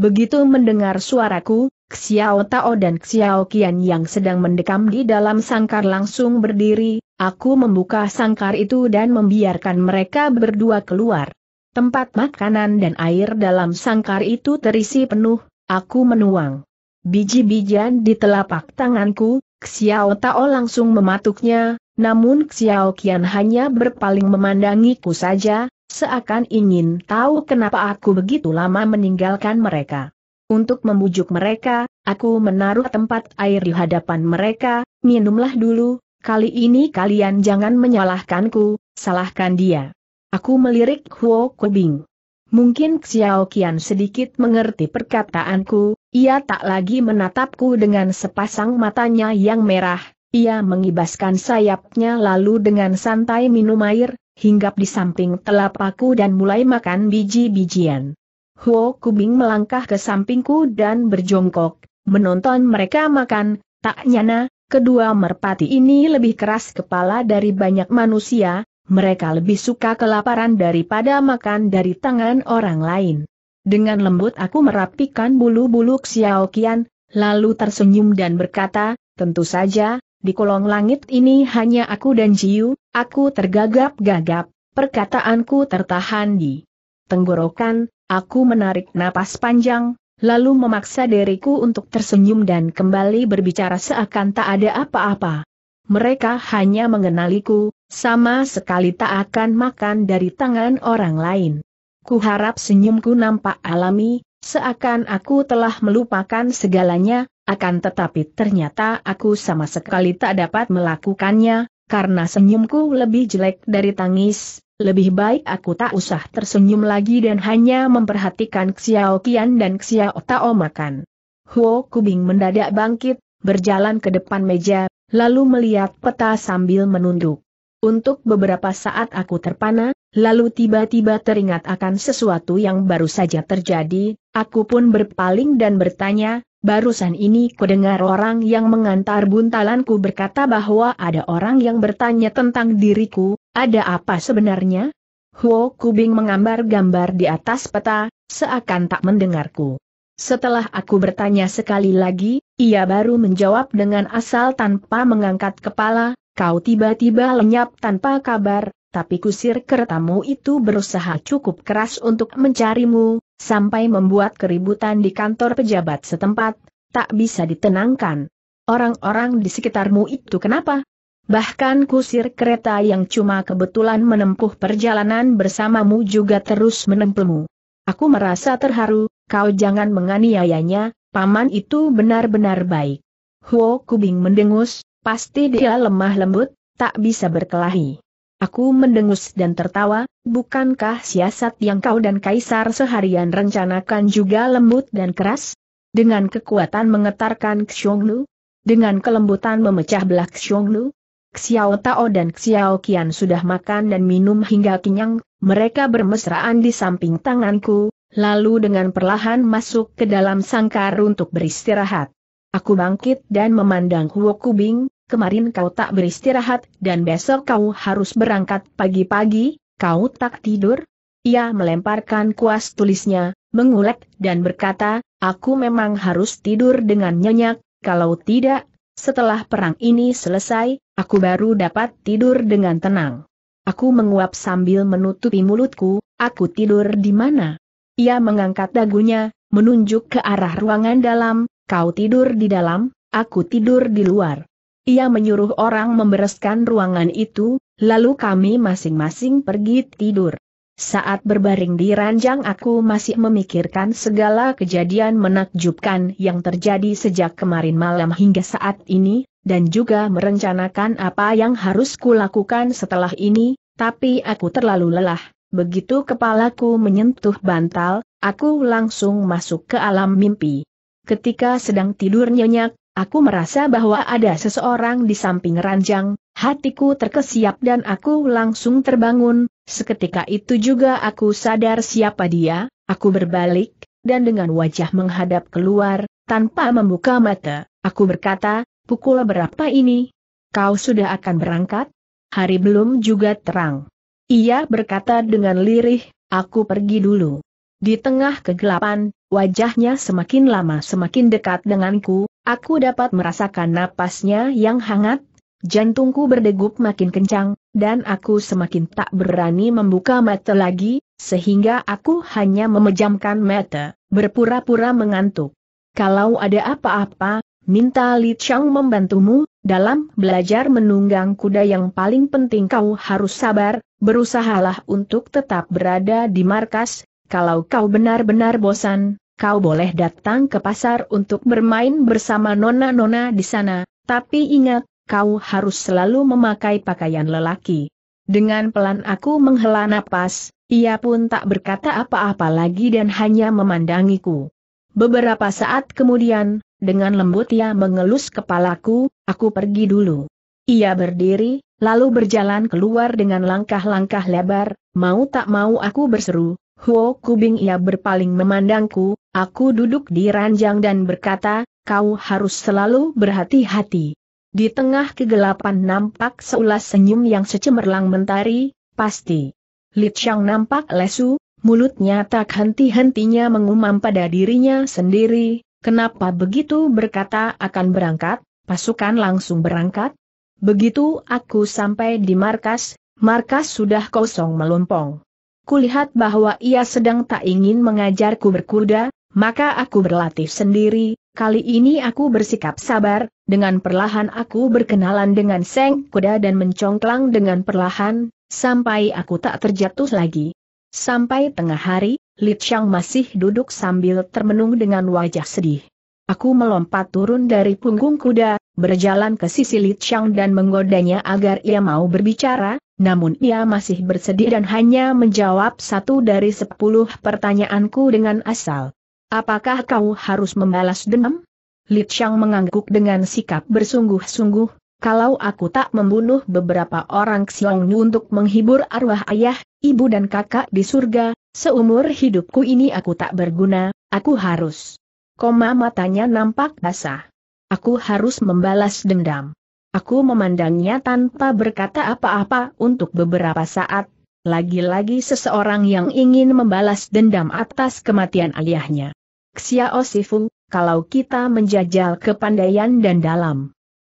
Speaker 1: Begitu mendengar suaraku, Xiao Tao dan Xiao Qian yang sedang mendekam di dalam sangkar langsung berdiri, aku membuka sangkar itu dan membiarkan mereka berdua keluar. Tempat makanan dan air dalam sangkar itu terisi penuh, aku menuang. Biji-bijian di telapak tanganku, Xiao Tao langsung mematuknya, namun Xiao Qian hanya berpaling memandangiku saja, seakan ingin tahu kenapa aku begitu lama meninggalkan mereka. Untuk membujuk mereka, aku menaruh tempat air di hadapan mereka, minumlah dulu, kali ini kalian jangan menyalahkanku, salahkan dia. Aku melirik Huo Kubing. Mungkin Xiao Qian sedikit mengerti perkataanku, ia tak lagi menatapku dengan sepasang matanya yang merah, ia mengibaskan sayapnya lalu dengan santai minum air, hinggap di samping telapakku dan mulai makan biji-bijian. Huo Kubing melangkah ke sampingku dan berjongkok, menonton mereka makan, tak nyana, kedua merpati ini lebih keras kepala dari banyak manusia, mereka lebih suka kelaparan daripada makan dari tangan orang lain. Dengan lembut aku merapikan bulu-bulu Xiao Qian, lalu tersenyum dan berkata, tentu saja, di kolong langit ini hanya aku dan Jiu, aku tergagap-gagap, perkataanku tertahan di tenggorokan, aku menarik napas panjang, lalu memaksa diriku untuk tersenyum dan kembali berbicara seakan tak ada apa-apa. Mereka hanya mengenaliku, sama sekali tak akan makan dari tangan orang lain harap senyumku nampak alami, seakan aku telah melupakan segalanya, akan tetapi ternyata aku sama sekali tak dapat melakukannya, karena senyumku lebih jelek dari tangis, lebih baik aku tak usah tersenyum lagi dan hanya memperhatikan Xiao Qian dan Xiao Tao makan. Huo Kubing mendadak bangkit, berjalan ke depan meja, lalu melihat peta sambil menunduk. Untuk beberapa saat aku terpana, Lalu tiba-tiba teringat akan sesuatu yang baru saja terjadi, aku pun berpaling dan bertanya, barusan ini kudengar orang yang mengantar buntalanku berkata bahwa ada orang yang bertanya tentang diriku, ada apa sebenarnya? Huo Kubing mengambar gambar di atas peta, seakan tak mendengarku. Setelah aku bertanya sekali lagi, ia baru menjawab dengan asal tanpa mengangkat kepala, kau tiba-tiba lenyap tanpa kabar, tapi kusir keretamu itu berusaha cukup keras untuk mencarimu, sampai membuat keributan di kantor pejabat setempat, tak bisa ditenangkan. Orang-orang di sekitarmu itu kenapa? Bahkan kusir kereta yang cuma kebetulan menempuh perjalanan bersamamu juga terus menempelmu. Aku merasa terharu, kau jangan menganiayanya, paman itu benar-benar baik. Huo Kubing mendengus, pasti dia lemah lembut, tak bisa berkelahi. Aku mendengus dan tertawa, bukankah siasat yang kau dan Kaisar seharian rencanakan juga lembut dan keras? Dengan kekuatan mengetarkan Xiongnu? Dengan kelembutan memecah belah Xiongnu? Xiao Tao dan Xiao Qian sudah makan dan minum hingga kenyang, mereka bermesraan di samping tanganku, lalu dengan perlahan masuk ke dalam sangkar untuk beristirahat. Aku bangkit dan memandang Huo Kubing, kemarin kau tak beristirahat, dan besok kau harus berangkat pagi-pagi, kau tak tidur? Ia melemparkan kuas tulisnya, mengulek dan berkata, aku memang harus tidur dengan nyenyak, kalau tidak, setelah perang ini selesai, aku baru dapat tidur dengan tenang. Aku menguap sambil menutupi mulutku, aku tidur di mana? Ia mengangkat dagunya, menunjuk ke arah ruangan dalam, kau tidur di dalam, aku tidur di luar. Ia menyuruh orang membereskan ruangan itu, lalu kami masing-masing pergi tidur. Saat berbaring di ranjang aku masih memikirkan segala kejadian menakjubkan yang terjadi sejak kemarin malam hingga saat ini, dan juga merencanakan apa yang harus kulakukan setelah ini, tapi aku terlalu lelah. Begitu kepalaku menyentuh bantal, aku langsung masuk ke alam mimpi. Ketika sedang tidur nyenyak, Aku merasa bahwa ada seseorang di samping ranjang, hatiku terkesiap dan aku langsung terbangun, seketika itu juga aku sadar siapa dia, aku berbalik, dan dengan wajah menghadap keluar, tanpa membuka mata, aku berkata, pukul berapa ini? Kau sudah akan berangkat? Hari belum juga terang. Ia berkata dengan lirih, aku pergi dulu. Di tengah kegelapan, wajahnya semakin lama semakin dekat denganku, Aku dapat merasakan napasnya yang hangat, jantungku berdegup makin kencang, dan aku semakin tak berani membuka mata lagi, sehingga aku hanya memejamkan mata, berpura-pura mengantuk. Kalau ada apa-apa, minta Li Chang membantumu, dalam belajar menunggang kuda yang paling penting kau harus sabar, berusahalah untuk tetap berada di markas, kalau kau benar-benar bosan, kau boleh datang ke pasar untuk bermain bersama nona-nona di sana, tapi ingat, kau harus selalu memakai pakaian lelaki. Dengan pelan aku menghela napas, ia pun tak berkata apa-apa lagi dan hanya memandangiku. Beberapa saat kemudian, dengan lembut ia mengelus kepalaku, aku pergi dulu. Ia berdiri, lalu berjalan keluar dengan langkah-langkah lebar, mau tak mau aku berseru, Huo Kubing ia berpaling memandangku, aku duduk di ranjang dan berkata, kau harus selalu berhati-hati. Di tengah kegelapan nampak seulas senyum yang secemerlang mentari, pasti. Li Chang nampak lesu, mulutnya tak henti-hentinya mengumam pada dirinya sendiri, kenapa begitu berkata akan berangkat, pasukan langsung berangkat? Begitu aku sampai di markas, markas sudah kosong melompong kulihat bahwa ia sedang tak ingin mengajarku berkuda, maka aku berlatih sendiri, kali ini aku bersikap sabar, dengan perlahan aku berkenalan dengan seng kuda dan mencongklang dengan perlahan, sampai aku tak terjatuh lagi. Sampai tengah hari, Li Chang masih duduk sambil termenung dengan wajah sedih. Aku melompat turun dari punggung kuda, berjalan ke sisi Li Chang dan menggodanya agar ia mau berbicara, namun ia masih bersedih dan hanya menjawab satu dari sepuluh pertanyaanku dengan asal. Apakah kau harus membalas dendam? Li Chang mengangguk dengan sikap bersungguh-sungguh, kalau aku tak membunuh beberapa orang Xiong Nu untuk menghibur arwah ayah, ibu dan kakak di surga, seumur hidupku ini aku tak berguna, aku harus koma matanya nampak basah. Aku harus membalas dendam. Aku memandangnya tanpa berkata apa-apa untuk beberapa saat, lagi-lagi seseorang yang ingin membalas dendam atas kematian ayahnya. Xiao Sifu, kalau kita menjajal kepandaian dan dalam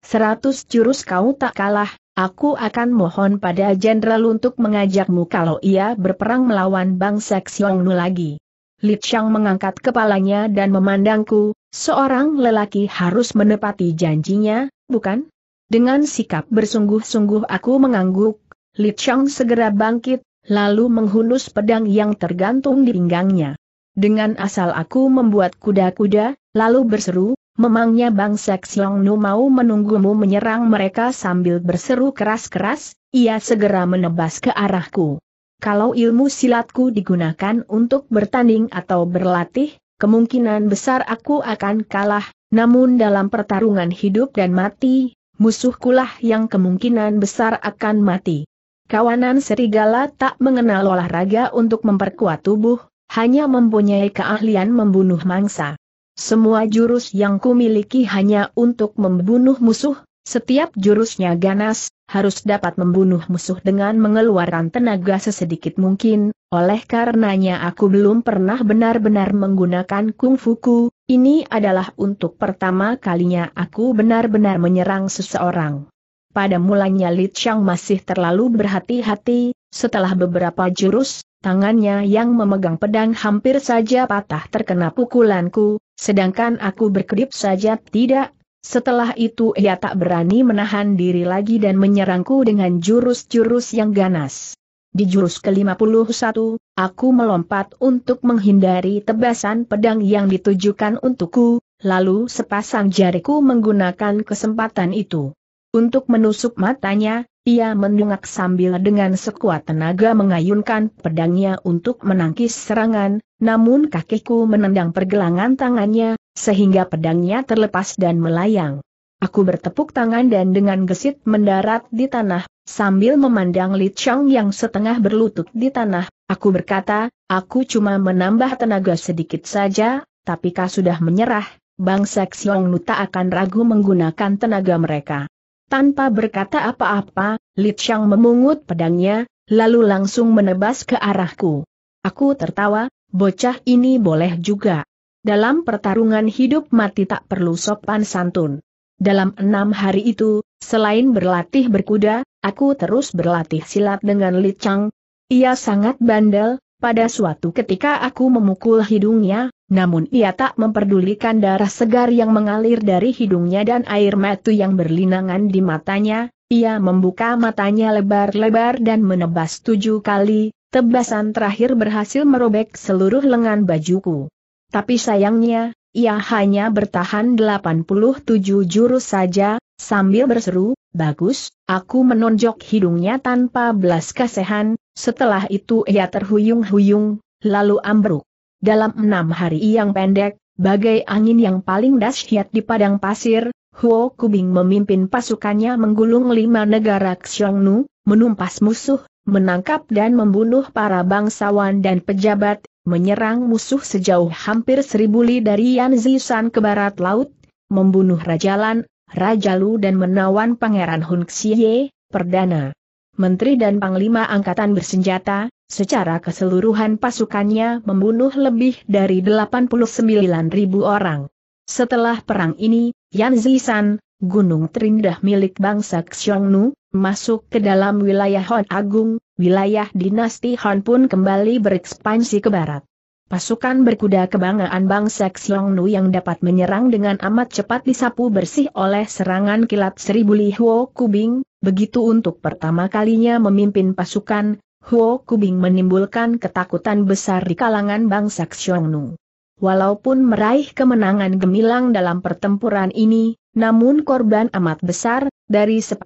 Speaker 1: seratus jurus kau tak kalah, aku akan mohon pada jenderal untuk mengajakmu kalau ia berperang melawan bangsa Xiongnu lagi. Li Chang mengangkat kepalanya dan memandangku, seorang lelaki harus menepati janjinya, bukan? Dengan sikap bersungguh-sungguh aku mengangguk, Li Chang segera bangkit, lalu menghunus pedang yang tergantung di pinggangnya. Dengan asal aku membuat kuda-kuda, lalu berseru, memangnya bang sek Xiongnu mau menunggumu menyerang mereka sambil berseru keras-keras, ia segera menebas ke arahku kalau ilmu silatku digunakan untuk bertanding atau berlatih, kemungkinan besar aku akan kalah, namun dalam pertarungan hidup dan mati, musuhkulah yang kemungkinan besar akan mati. Kawanan serigala tak mengenal olahraga untuk memperkuat tubuh, hanya mempunyai keahlian membunuh mangsa. Semua jurus yang kumiliki hanya untuk membunuh musuh, setiap jurusnya ganas, harus dapat membunuh musuh dengan mengeluarkan tenaga sesedikit mungkin, oleh karenanya aku belum pernah benar-benar menggunakan kungfuku, ini adalah untuk pertama kalinya aku benar-benar menyerang seseorang. Pada mulanya Li Chang masih terlalu berhati-hati, setelah beberapa jurus, tangannya yang memegang pedang hampir saja patah terkena pukulanku, sedangkan aku berkedip saja tidak setelah itu ia tak berani menahan diri lagi dan menyerangku dengan jurus-jurus yang ganas. Di jurus ke-51, aku melompat untuk menghindari tebasan pedang yang ditujukan untukku, lalu sepasang jariku menggunakan kesempatan itu. Untuk menusuk matanya, ia mendungak sambil dengan sekuat tenaga mengayunkan pedangnya untuk menangkis serangan, namun kakiku menendang pergelangan tangannya, sehingga pedangnya terlepas dan melayang. Aku bertepuk tangan dan dengan gesit mendarat di tanah, sambil memandang Li Chang yang setengah berlutut di tanah, aku berkata, aku cuma menambah tenaga sedikit saja, tapi kau sudah menyerah, bangsa Xiong Nuta akan ragu menggunakan tenaga mereka. Tanpa berkata apa-apa, Li Chang memungut pedangnya, lalu langsung menebas ke arahku. Aku tertawa, bocah ini boleh juga. Dalam pertarungan hidup mati tak perlu sopan santun. Dalam enam hari itu, selain berlatih berkuda, aku terus berlatih silat dengan Li Chang. Ia sangat bandel, pada suatu ketika aku memukul hidungnya, namun ia tak memperdulikan darah segar yang mengalir dari hidungnya dan air mata yang berlinangan di matanya, ia membuka matanya lebar-lebar dan menebas tujuh kali, tebasan terakhir berhasil merobek seluruh lengan bajuku. Tapi sayangnya, ia hanya bertahan 87 jurus saja, sambil berseru, Bagus, aku menonjok hidungnya tanpa belas kasihan, setelah itu ia terhuyung-huyung, lalu ambruk. Dalam enam hari yang pendek, bagai angin yang paling dahsyat di padang pasir, Huo Kubing memimpin pasukannya menggulung lima negara Xiongnu, menumpas musuh, menangkap dan membunuh para bangsawan dan pejabat, menyerang musuh sejauh hampir seribu li dari Yanzisan ke barat laut, membunuh Raja Lan, Raja Lu dan menawan Pangeran Hun Xie, Perdana Menteri dan Panglima Angkatan Bersenjata, secara keseluruhan pasukannya membunuh lebih dari ribu orang. Setelah perang ini, Yan Zisan, gunung terindah milik bangsa Xiongnu, masuk ke dalam wilayah Hon Agung, wilayah dinasti Han pun kembali berekspansi ke barat. Pasukan berkuda kebanggaan bangsa Xiongnu yang dapat menyerang dengan amat cepat disapu bersih oleh serangan kilat seribu Li Huo Kubing, begitu untuk pertama kalinya memimpin pasukan, Huo Kubing menimbulkan ketakutan besar di kalangan bangsa Xiongnu. Walaupun meraih kemenangan gemilang dalam pertempuran ini, namun korban amat besar, dari 10.000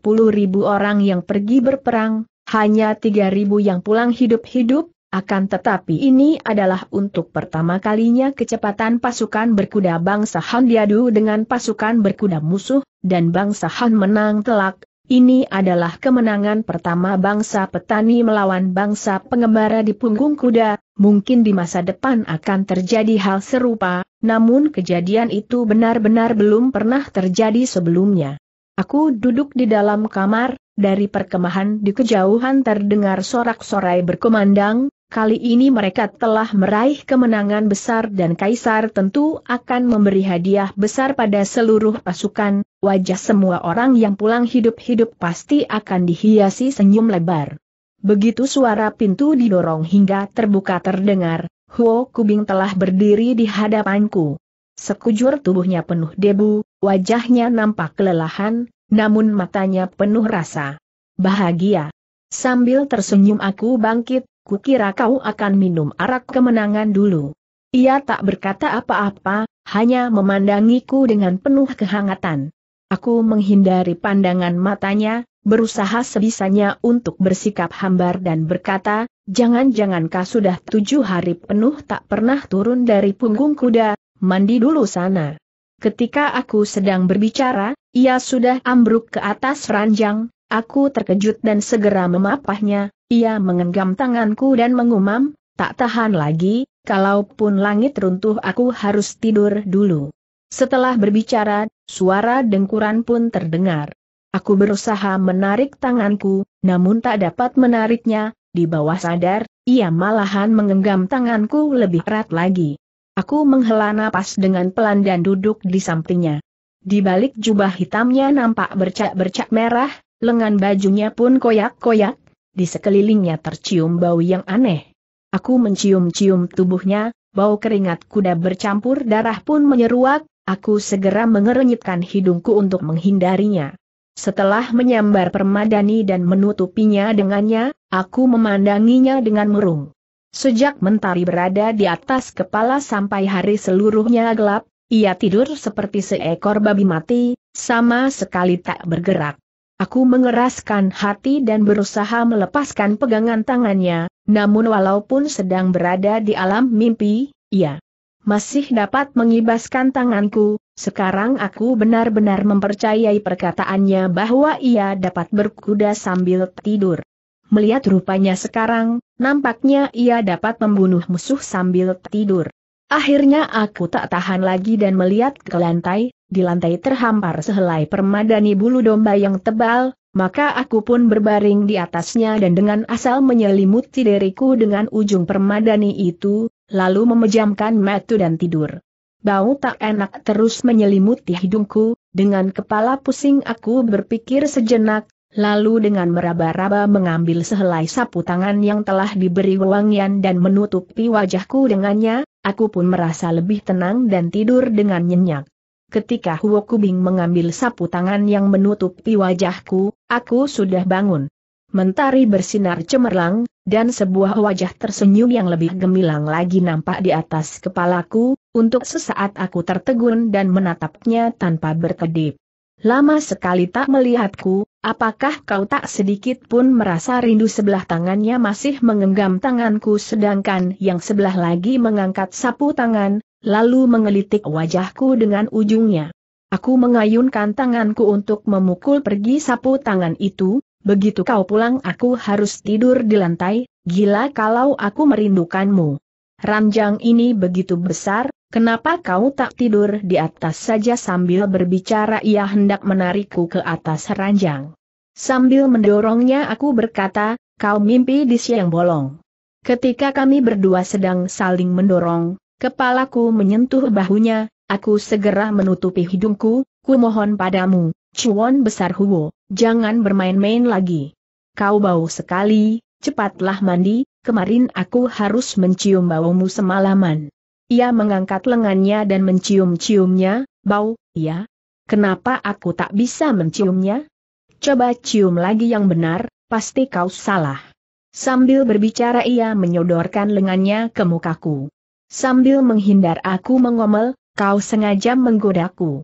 Speaker 1: orang yang pergi berperang, hanya 3.000 yang pulang hidup-hidup, akan tetapi ini adalah untuk pertama kalinya kecepatan pasukan berkuda bangsa Han diadu dengan pasukan berkuda musuh, dan bangsa Han menang telak. Ini adalah kemenangan pertama bangsa petani melawan bangsa pengembara di punggung kuda, mungkin di masa depan akan terjadi hal serupa, namun kejadian itu benar-benar belum pernah terjadi sebelumnya. Aku duduk di dalam kamar, dari perkemahan di kejauhan terdengar sorak-sorai berkumandang, kali ini mereka telah meraih kemenangan besar dan Kaisar tentu akan memberi hadiah besar pada seluruh pasukan, wajah semua orang yang pulang hidup-hidup pasti akan dihiasi senyum lebar. Begitu suara pintu didorong hingga terbuka terdengar, Huo Kubing telah berdiri di hadapanku. Sekujur tubuhnya penuh debu, wajahnya nampak kelelahan, namun matanya penuh rasa bahagia. Sambil tersenyum aku bangkit, kukira kau akan minum arak kemenangan dulu. Ia tak berkata apa-apa, hanya memandangiku dengan penuh kehangatan. Aku menghindari pandangan matanya, berusaha sebisanya untuk bersikap hambar dan berkata, jangan-jangan kau sudah tujuh hari penuh tak pernah turun dari punggung kuda, mandi dulu sana ketika aku sedang berbicara, ia sudah ambruk ke atas ranjang, aku terkejut dan segera memapahnya, ia mengenggam tanganku dan mengumam, tak tahan lagi, kalaupun langit runtuh aku harus tidur dulu. Setelah berbicara, suara dengkuran pun terdengar. Aku berusaha menarik tanganku, namun tak dapat menariknya, di bawah sadar, ia malahan mengenggam tanganku lebih erat lagi. Aku menghela napas dengan pelan dan duduk di sampingnya. Di balik jubah hitamnya nampak bercak-bercak merah, lengan bajunya pun koyak-koyak, di sekelilingnya tercium bau yang aneh. Aku mencium-cium tubuhnya, bau keringat kuda bercampur darah pun menyeruak, aku segera mengerenyitkan hidungku untuk menghindarinya. Setelah menyambar permadani dan menutupinya dengannya, aku memandanginya dengan merung. Sejak mentari berada di atas kepala sampai hari seluruhnya gelap, ia tidur seperti seekor babi mati, sama sekali tak bergerak. Aku mengeraskan hati dan berusaha melepaskan pegangan tangannya, namun walaupun sedang berada di alam mimpi, ia masih dapat mengibaskan tanganku, sekarang aku benar-benar mempercayai perkataannya bahwa ia dapat berkuda sambil tidur. Melihat rupanya sekarang, nampaknya ia dapat membunuh musuh sambil tidur. Akhirnya aku tak tahan lagi dan melihat ke lantai, di lantai terhampar sehelai permadani bulu domba yang tebal, maka aku pun berbaring di atasnya dan dengan asal menyelimuti diriku dengan ujung permadani itu, lalu memejamkan mata dan tidur. Bau tak enak terus menyelimuti hidungku, dengan kepala pusing aku berpikir sejenak, Lalu dengan meraba-raba mengambil sehelai sapu tangan yang telah diberi wangian dan menutupi wajahku dengannya, aku pun merasa lebih tenang dan tidur dengan nyenyak. Ketika Huo Kubing mengambil sapu tangan yang menutupi wajahku, aku sudah bangun. Mentari bersinar cemerlang, dan sebuah wajah tersenyum yang lebih gemilang lagi nampak di atas kepalaku, untuk sesaat aku tertegun dan menatapnya tanpa berkedip. Lama sekali tak melihatku, Apakah kau tak sedikit pun merasa rindu sebelah tangannya masih mengenggam tanganku sedangkan yang sebelah lagi mengangkat sapu tangan, lalu mengelitik wajahku dengan ujungnya. Aku mengayunkan tanganku untuk memukul pergi sapu tangan itu, begitu kau pulang aku harus tidur di lantai, gila kalau aku merindukanmu. Ranjang ini begitu besar, Kenapa kau tak tidur di atas saja sambil berbicara ia hendak menarikku ke atas ranjang. Sambil mendorongnya aku berkata, kau mimpi di siang bolong. Ketika kami berdua sedang saling mendorong, kepalaku menyentuh bahunya, aku segera menutupi hidungku, ku mohon padamu, cuan besar huo, jangan bermain-main lagi. Kau bau sekali, cepatlah mandi, kemarin aku harus mencium baumu semalaman. Ia mengangkat lengannya dan mencium-ciumnya, bau, ya. Kenapa aku tak bisa menciumnya? Coba cium lagi yang benar, pasti kau salah. Sambil berbicara ia menyodorkan lengannya ke mukaku. Sambil menghindar aku mengomel, kau sengaja menggodaku.